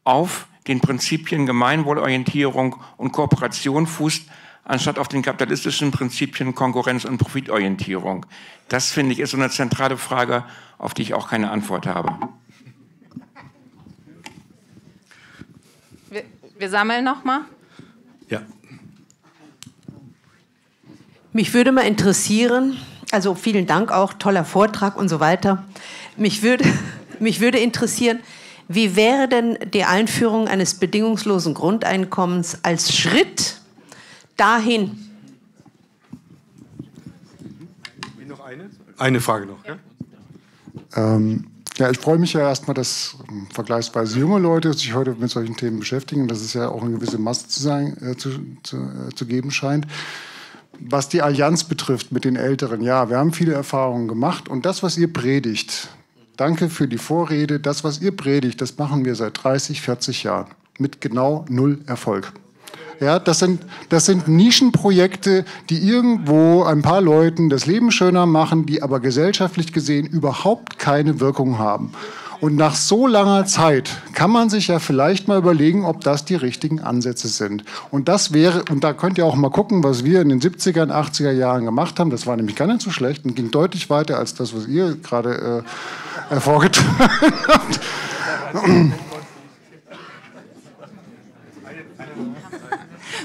auf den Prinzipien Gemeinwohlorientierung und Kooperation fußt, anstatt auf den kapitalistischen Prinzipien Konkurrenz und Profitorientierung? Das finde ich ist so eine zentrale Frage, auf die ich auch keine Antwort habe. Wir, wir sammeln nochmal. Ja. Mich würde mal interessieren, also vielen Dank auch, toller Vortrag und so weiter. Mich würde, mich würde interessieren, wie wäre denn die Einführung eines bedingungslosen Grundeinkommens als Schritt dahin? Noch eine? Eine Frage noch. Ja. Ähm, ja, ich freue mich ja erstmal, dass ähm, vergleichsweise junge Leute sich heute mit solchen Themen beschäftigen, dass es ja auch eine gewisse Masse zu, sein, äh, zu, zu, äh, zu geben scheint. Was die Allianz betrifft mit den Älteren, ja, wir haben viele Erfahrungen gemacht und das, was ihr predigt, danke für die Vorrede. Das, was ihr predigt, das machen wir seit 30, 40 Jahren mit genau null Erfolg. Ja, das sind, das sind Nischenprojekte, die irgendwo ein paar Leuten das Leben schöner machen, die aber gesellschaftlich gesehen überhaupt keine Wirkung haben. Und nach so langer Zeit kann man sich ja vielleicht mal überlegen, ob das die richtigen Ansätze sind. Und das wäre, und da könnt ihr auch mal gucken, was wir in den 70er, 80er Jahren gemacht haben. Das war nämlich gar nicht so schlecht und ging deutlich weiter als das, was ihr gerade äh, hervorgetan habt.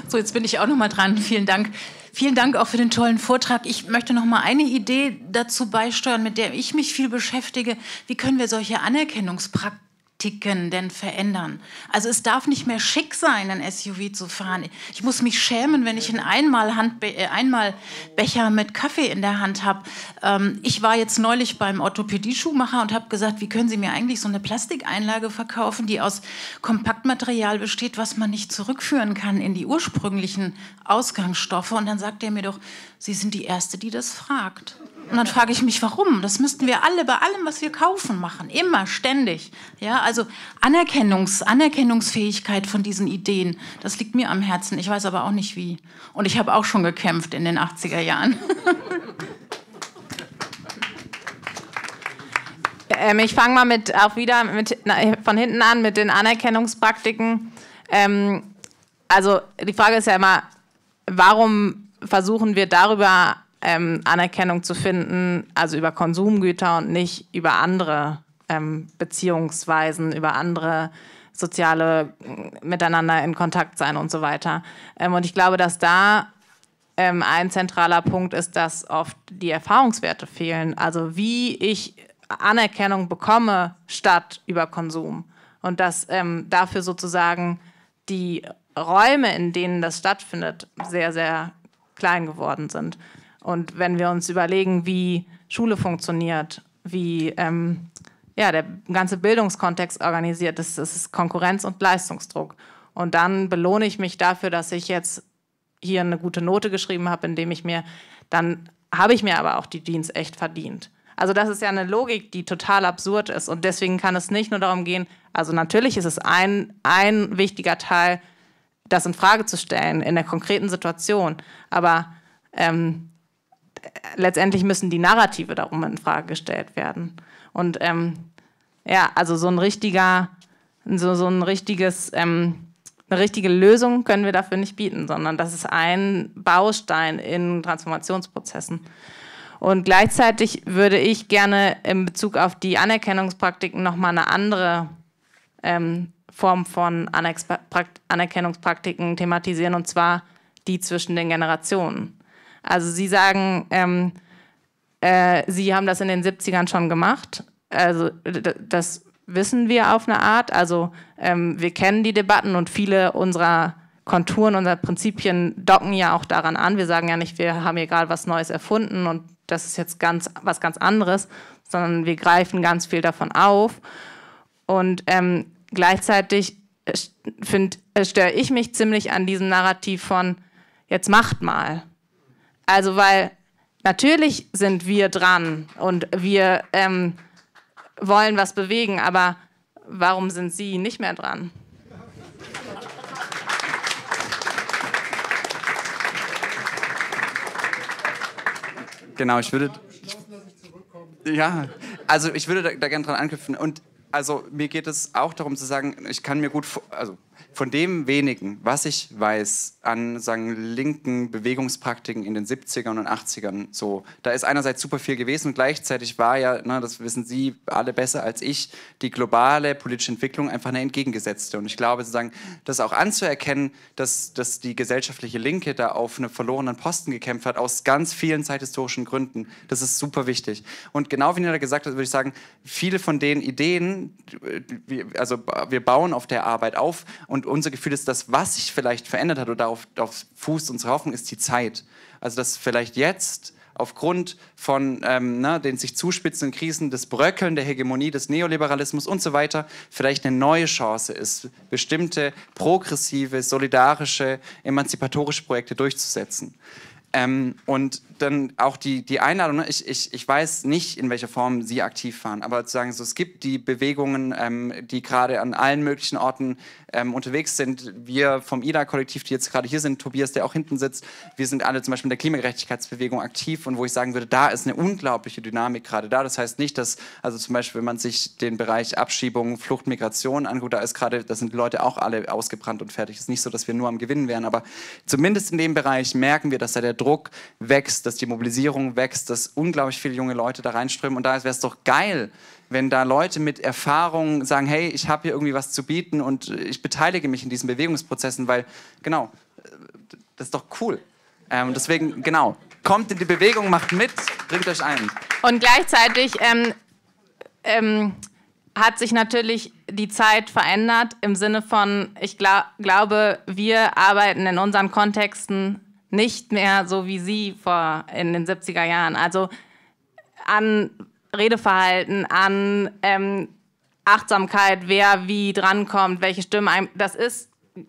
So, jetzt bin ich auch noch mal dran. Vielen Dank. Vielen Dank auch für den tollen Vortrag. Ich möchte noch mal eine Idee dazu beisteuern, mit der ich mich viel beschäftige. Wie können wir solche Anerkennungspraktiken Praktiken denn verändern? Also es darf nicht mehr schick sein, ein SUV zu fahren. Ich muss mich schämen, wenn ich einen Einmalhandbe äh, Einmalbecher mit Kaffee in der Hand habe. Ähm, ich war jetzt neulich beim Orthopädie-Schuhmacher und habe gesagt, wie können Sie mir eigentlich so eine Plastikeinlage verkaufen, die aus Kompaktmaterial besteht, was man nicht zurückführen kann in die ursprünglichen Ausgangsstoffe? Und dann sagt er mir doch, Sie sind die Erste, die das fragt. Und dann frage ich mich, warum? Das müssten wir alle bei allem, was wir kaufen, machen. Immer, ständig. Ja, also Anerkennungs, Anerkennungsfähigkeit von diesen Ideen, das liegt mir am Herzen. Ich weiß aber auch nicht wie. Und ich habe auch schon gekämpft in den 80er Jahren. Ähm, ich fange mal mit, auch wieder mit, na, von hinten an mit den Anerkennungspraktiken. Ähm, also die Frage ist ja immer, warum versuchen wir darüber ähm, Anerkennung zu finden, also über Konsumgüter und nicht über andere ähm, Beziehungsweisen, über andere soziale mm, miteinander in Kontakt sein und so weiter. Ähm, und ich glaube, dass da ähm, ein zentraler Punkt ist, dass oft die Erfahrungswerte fehlen. Also wie ich Anerkennung bekomme statt über Konsum. Und dass ähm, dafür sozusagen die Räume, in denen das stattfindet, sehr, sehr klein geworden sind. Und wenn wir uns überlegen, wie Schule funktioniert, wie ähm, ja, der ganze Bildungskontext organisiert ist, das ist Konkurrenz und Leistungsdruck. Und dann belohne ich mich dafür, dass ich jetzt hier eine gute Note geschrieben habe, indem ich mir, dann habe ich mir aber auch die Dienst echt verdient. Also das ist ja eine Logik, die total absurd ist. Und deswegen kann es nicht nur darum gehen, also natürlich ist es ein, ein wichtiger Teil das in Frage zu stellen in der konkreten Situation. Aber ähm, letztendlich müssen die Narrative darum in Frage gestellt werden. Und ähm, ja, also so ein richtiger, so, so ein richtiges, ähm, eine richtige Lösung können wir dafür nicht bieten, sondern das ist ein Baustein in Transformationsprozessen. Und gleichzeitig würde ich gerne in Bezug auf die Anerkennungspraktiken nochmal eine andere ähm, Form von Anerkennungspraktiken thematisieren, und zwar die zwischen den Generationen. Also Sie sagen, ähm, äh, Sie haben das in den 70ern schon gemacht. Also das wissen wir auf eine Art. Also ähm, wir kennen die Debatten und viele unserer Konturen, unserer Prinzipien docken ja auch daran an. Wir sagen ja nicht, wir haben hier gerade was Neues erfunden und das ist jetzt ganz was ganz anderes, sondern wir greifen ganz viel davon auf. Und ähm, Gleichzeitig äh, äh, störe ich mich ziemlich an diesem Narrativ von, jetzt macht mal. Also weil natürlich sind wir dran und wir ähm, wollen was bewegen, aber warum sind Sie nicht mehr dran? Genau, ich würde. Ich, ja, also ich würde da, da gerne dran anknüpfen. Und also mir geht es auch darum zu sagen, ich kann mir gut, also von dem wenigen, was ich weiß, an sagen, linken Bewegungspraktiken in den 70ern und 80ern so. Da ist einerseits super viel gewesen und gleichzeitig war ja, ne, das wissen Sie alle besser als ich, die globale politische Entwicklung einfach eine entgegengesetzte. Und ich glaube, sozusagen, das auch anzuerkennen, dass, dass die gesellschaftliche Linke da auf einen verlorenen Posten gekämpft hat, aus ganz vielen zeithistorischen Gründen, das ist super wichtig. Und genau wie Nina gesagt hat, würde ich sagen, viele von den Ideen, äh, also wir bauen auf der Arbeit auf und unser Gefühl ist, dass was sich vielleicht verändert hat oder auf, auf Fuß unserer Hoffnung ist die Zeit. Also dass vielleicht jetzt aufgrund von ähm, na, ne, den sich zuspitzenden Krisen, des Bröckeln der Hegemonie, des Neoliberalismus und so weiter, vielleicht eine neue Chance ist, bestimmte progressive, solidarische, emanzipatorische Projekte durchzusetzen. Ähm, und dann auch die, die Einladung, ne? ich, ich, ich weiß nicht, in welcher Form Sie aktiv waren, aber zu sagen, so, es gibt die Bewegungen, ähm, die gerade an allen möglichen Orten ähm, unterwegs sind. Wir vom IDA-Kollektiv, die jetzt gerade hier sind, Tobias, der auch hinten sitzt, wir sind alle zum Beispiel in der Klimagerechtigkeitsbewegung aktiv und wo ich sagen würde, da ist eine unglaubliche Dynamik gerade da. Das heißt nicht, dass, also zum Beispiel, wenn man sich den Bereich Abschiebung, Flucht, Migration anguckt, da ist gerade, da sind Leute auch alle ausgebrannt und fertig. Es ist nicht so, dass wir nur am Gewinnen wären, aber zumindest in dem Bereich merken wir, dass da der Druck wächst, dass die Mobilisierung wächst, dass unglaublich viele junge Leute da reinströmen. Und da wäre es doch geil, wenn da Leute mit Erfahrung sagen, hey, ich habe hier irgendwie was zu bieten und ich beteilige mich in diesen Bewegungsprozessen, weil genau, das ist doch cool. Ähm, deswegen, genau, kommt in die Bewegung, macht mit, bringt euch ein. Und gleichzeitig ähm, ähm, hat sich natürlich die Zeit verändert im Sinne von, ich gla glaube, wir arbeiten in unseren Kontexten nicht mehr so wie sie vor in den 70er Jahren. Also an Redeverhalten, an ähm, Achtsamkeit, wer wie drankommt, welche Stimme einem, das ist,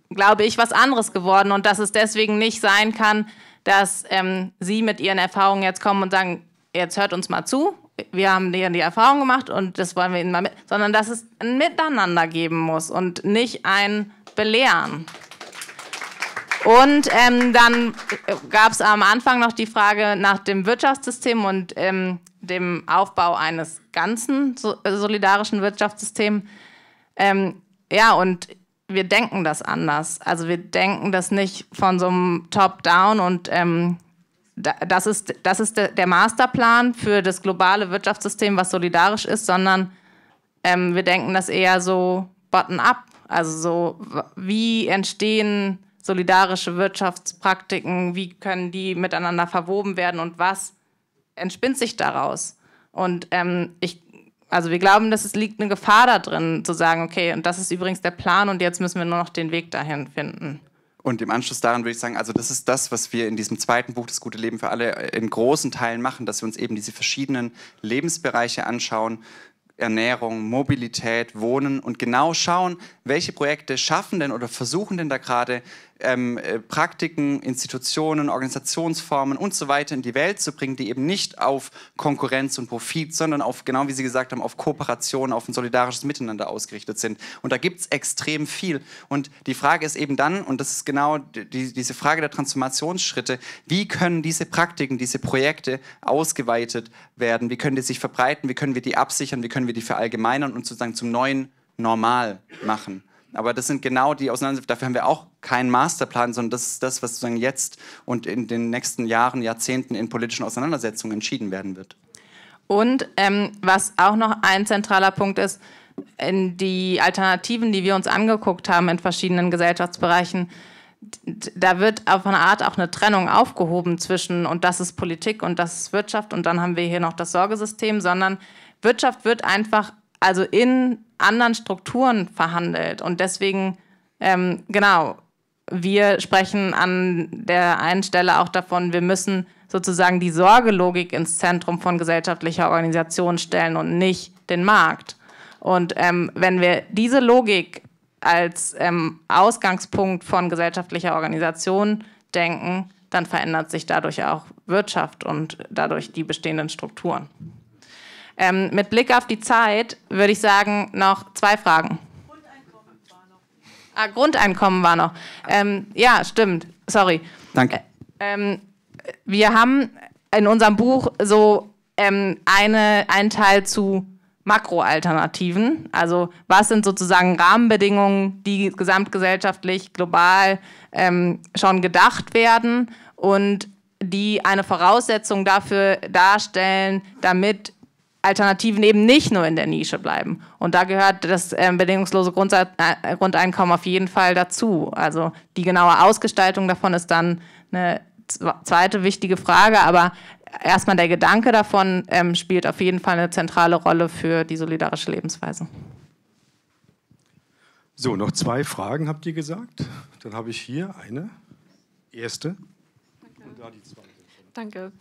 glaube ich, was anderes geworden und dass es deswegen nicht sein kann, dass ähm, sie mit ihren Erfahrungen jetzt kommen und sagen, jetzt hört uns mal zu, wir haben die, die Erfahrung gemacht und das wollen wir ihnen mal mit, sondern dass es ein Miteinander geben muss und nicht ein Belehren. Und ähm, dann äh, gab es am Anfang noch die Frage nach dem Wirtschaftssystem und ähm, dem Aufbau eines ganzen solidarischen Wirtschaftssystems. Ähm, ja, und wir denken das anders. Also wir denken das nicht von so einem Top-Down und ähm, das ist, das ist der Masterplan für das globale Wirtschaftssystem, was solidarisch ist, sondern ähm, wir denken das eher so bottom-up. Also so, wie entstehen solidarische Wirtschaftspraktiken, wie können die miteinander verwoben werden und was entspinnt sich daraus? Und ähm, ich, also wir glauben, dass es liegt eine Gefahr da drin, zu sagen, okay, und das ist übrigens der Plan und jetzt müssen wir nur noch den Weg dahin finden. Und im Anschluss daran würde ich sagen, also das ist das, was wir in diesem zweiten Buch, Das gute Leben für alle, äh, in großen Teilen machen, dass wir uns eben diese verschiedenen Lebensbereiche anschauen, Ernährung, Mobilität, Wohnen und genau schauen, welche Projekte schaffen denn oder versuchen denn da gerade ähm, äh, Praktiken, Institutionen, Organisationsformen und so weiter in die Welt zu bringen, die eben nicht auf Konkurrenz und Profit, sondern auf, genau wie Sie gesagt haben, auf Kooperation, auf ein solidarisches Miteinander ausgerichtet sind. Und da gibt es extrem viel. Und die Frage ist eben dann, und das ist genau die, diese Frage der Transformationsschritte, wie können diese Praktiken, diese Projekte ausgeweitet werden? Wie können die sich verbreiten? Wie können wir die absichern? Wie können wir die verallgemeinern und sozusagen zum neuen Normal machen? Aber das sind genau die Auseinandersetzungen, dafür haben wir auch keinen Masterplan, sondern das ist das, was sozusagen jetzt und in den nächsten Jahren, Jahrzehnten in politischen Auseinandersetzungen entschieden werden wird. Und ähm, was auch noch ein zentraler Punkt ist, die Alternativen, die wir uns angeguckt haben in verschiedenen Gesellschaftsbereichen, da wird auf eine Art auch eine Trennung aufgehoben zwischen und das ist Politik und das ist Wirtschaft und dann haben wir hier noch das Sorgesystem, sondern Wirtschaft wird einfach also in anderen Strukturen verhandelt. Und deswegen, ähm, genau, wir sprechen an der einen Stelle auch davon, wir müssen sozusagen die Sorgelogik ins Zentrum von gesellschaftlicher Organisation stellen und nicht den Markt. Und ähm, wenn wir diese Logik als ähm, Ausgangspunkt von gesellschaftlicher Organisation denken, dann verändert sich dadurch auch Wirtschaft und dadurch die bestehenden Strukturen. Ähm, mit Blick auf die Zeit würde ich sagen, noch zwei Fragen. Grundeinkommen war noch. Ah, Grundeinkommen war noch. Ähm, ja, stimmt. Sorry. Danke. Äh, ähm, wir haben in unserem Buch so ähm, eine, einen Teil zu Makroalternativen. Also was sind sozusagen Rahmenbedingungen, die gesamtgesellschaftlich, global ähm, schon gedacht werden und die eine Voraussetzung dafür darstellen, damit Alternativen eben nicht nur in der Nische bleiben. Und da gehört das ähm, bedingungslose Grundsatz, äh, Grundeinkommen auf jeden Fall dazu. Also die genaue Ausgestaltung davon ist dann eine zweite wichtige Frage, aber erstmal der Gedanke davon ähm, spielt auf jeden Fall eine zentrale Rolle für die solidarische Lebensweise. So, noch zwei Fragen habt ihr gesagt. Dann habe ich hier eine erste okay. und da die zweite. Danke.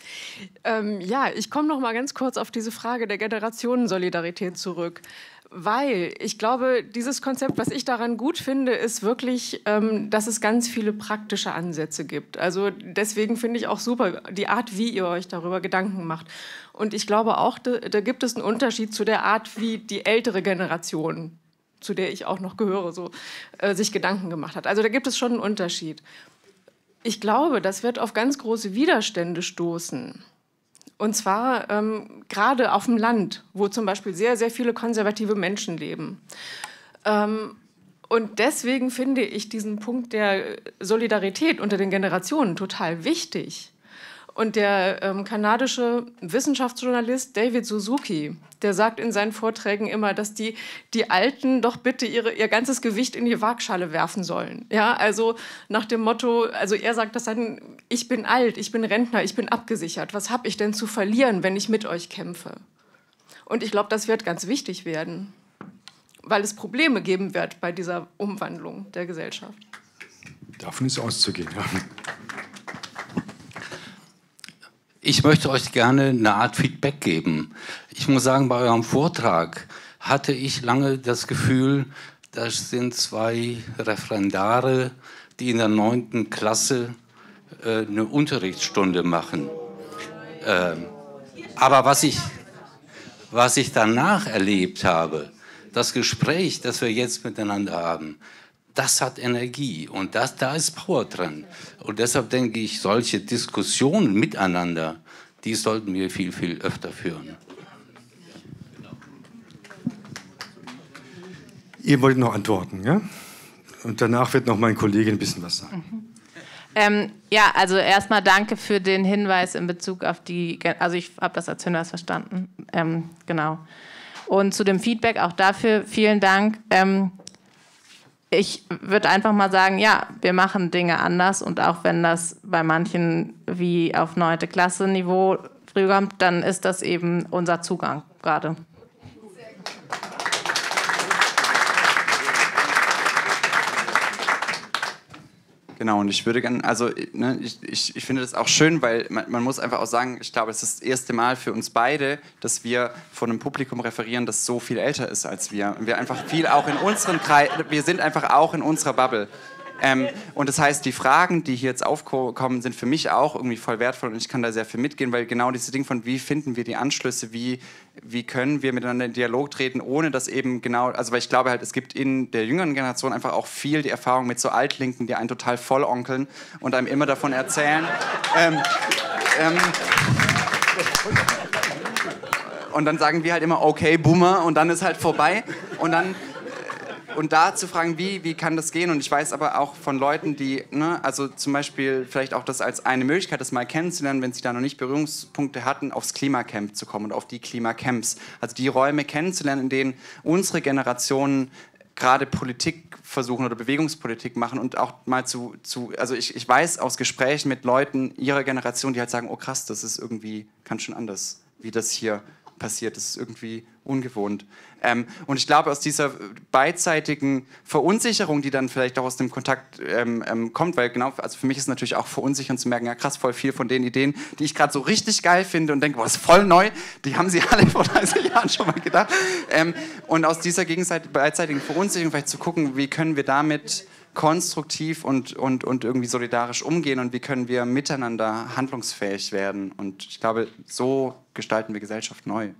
Ähm, ja, ich komme noch mal ganz kurz auf diese Frage der Generationensolidarität zurück, weil ich glaube, dieses Konzept, was ich daran gut finde, ist wirklich, ähm, dass es ganz viele praktische Ansätze gibt. Also deswegen finde ich auch super die Art, wie ihr euch darüber Gedanken macht. Und ich glaube auch, da, da gibt es einen Unterschied zu der Art, wie die ältere Generation zu der ich auch noch gehöre, so äh, sich Gedanken gemacht hat. Also da gibt es schon einen Unterschied. Ich glaube, das wird auf ganz große Widerstände stoßen. Und zwar ähm, gerade auf dem Land, wo zum Beispiel sehr, sehr viele konservative Menschen leben. Ähm, und deswegen finde ich diesen Punkt der Solidarität unter den Generationen total wichtig. Und der ähm, kanadische Wissenschaftsjournalist David Suzuki, der sagt in seinen Vorträgen immer, dass die, die Alten doch bitte ihre, ihr ganzes Gewicht in die Waagschale werfen sollen. Ja, also nach dem Motto, also er sagt das dann, ich bin alt, ich bin Rentner, ich bin abgesichert. Was habe ich denn zu verlieren, wenn ich mit euch kämpfe? Und ich glaube, das wird ganz wichtig werden, weil es Probleme geben wird bei dieser Umwandlung der Gesellschaft. Davon ist auszugehen. Ja. Ich möchte euch gerne eine Art Feedback geben. Ich muss sagen, bei eurem Vortrag hatte ich lange das Gefühl, das sind zwei Referendare, die in der neunten Klasse äh, eine Unterrichtsstunde machen. Äh, aber was ich, was ich danach erlebt habe, das Gespräch, das wir jetzt miteinander haben, das hat Energie und das, da ist Power drin. Und deshalb denke ich, solche Diskussionen miteinander, die sollten wir viel, viel öfter führen. Ihr wollt noch antworten, ja? Und danach wird noch mein Kollege ein bisschen was sagen. Mhm. Ähm, ja, also erstmal danke für den Hinweis in Bezug auf die, also ich habe das als Hinweis verstanden, ähm, genau. Und zu dem Feedback auch dafür vielen Dank. Ähm, ich würde einfach mal sagen, ja, wir machen Dinge anders und auch wenn das bei manchen wie auf neunte Klasse Niveau früher kommt, dann ist das eben unser Zugang gerade. Genau, und ich würde gerne, also äh, ne, ich, ich, ich, finde das auch schön, weil man, man, muss einfach auch sagen, ich glaube, es ist das erste Mal für uns beide, dass wir von einem Publikum referieren, das so viel älter ist als wir. Und wir einfach viel auch in unseren Kreisen, wir sind einfach auch in unserer Bubble. Ähm, und das heißt, die Fragen, die hier jetzt aufkommen, sind für mich auch irgendwie voll wertvoll und ich kann da sehr viel mitgehen, weil genau dieses Ding von, wie finden wir die Anschlüsse, wie, wie können wir miteinander in Dialog treten, ohne dass eben genau, also weil ich glaube halt, es gibt in der jüngeren Generation einfach auch viel die Erfahrung mit so Altlinken, die einen total vollonkeln und einem immer davon erzählen. Ähm, ähm, und dann sagen wir halt immer, okay, Boomer, und dann ist halt vorbei. Und dann und da zu fragen, wie, wie kann das gehen? Und ich weiß aber auch von Leuten, die, ne, also zum Beispiel vielleicht auch das als eine Möglichkeit, das mal kennenzulernen, wenn sie da noch nicht Berührungspunkte hatten, aufs Klimacamp zu kommen und auf die Klimacamps. Also die Räume kennenzulernen, in denen unsere Generationen gerade Politik versuchen oder Bewegungspolitik machen und auch mal zu, zu also ich, ich weiß aus Gesprächen mit Leuten ihrer Generation, die halt sagen, oh krass, das ist irgendwie ganz schön anders, wie das hier passiert, das ist irgendwie ungewohnt. Ähm, und ich glaube, aus dieser beidseitigen Verunsicherung, die dann vielleicht auch aus dem Kontakt ähm, ähm kommt, weil genau, also für mich ist es natürlich auch verunsichernd zu merken, ja krass, voll viel von den Ideen, die ich gerade so richtig geil finde und denke, was voll neu, die haben sie alle vor 30 Jahren schon mal gedacht. Ähm, und aus dieser beidseitigen Verunsicherung vielleicht zu gucken, wie können wir damit konstruktiv und, und, und irgendwie solidarisch umgehen und wie können wir miteinander handlungsfähig werden. Und ich glaube, so gestalten wir Gesellschaft neu.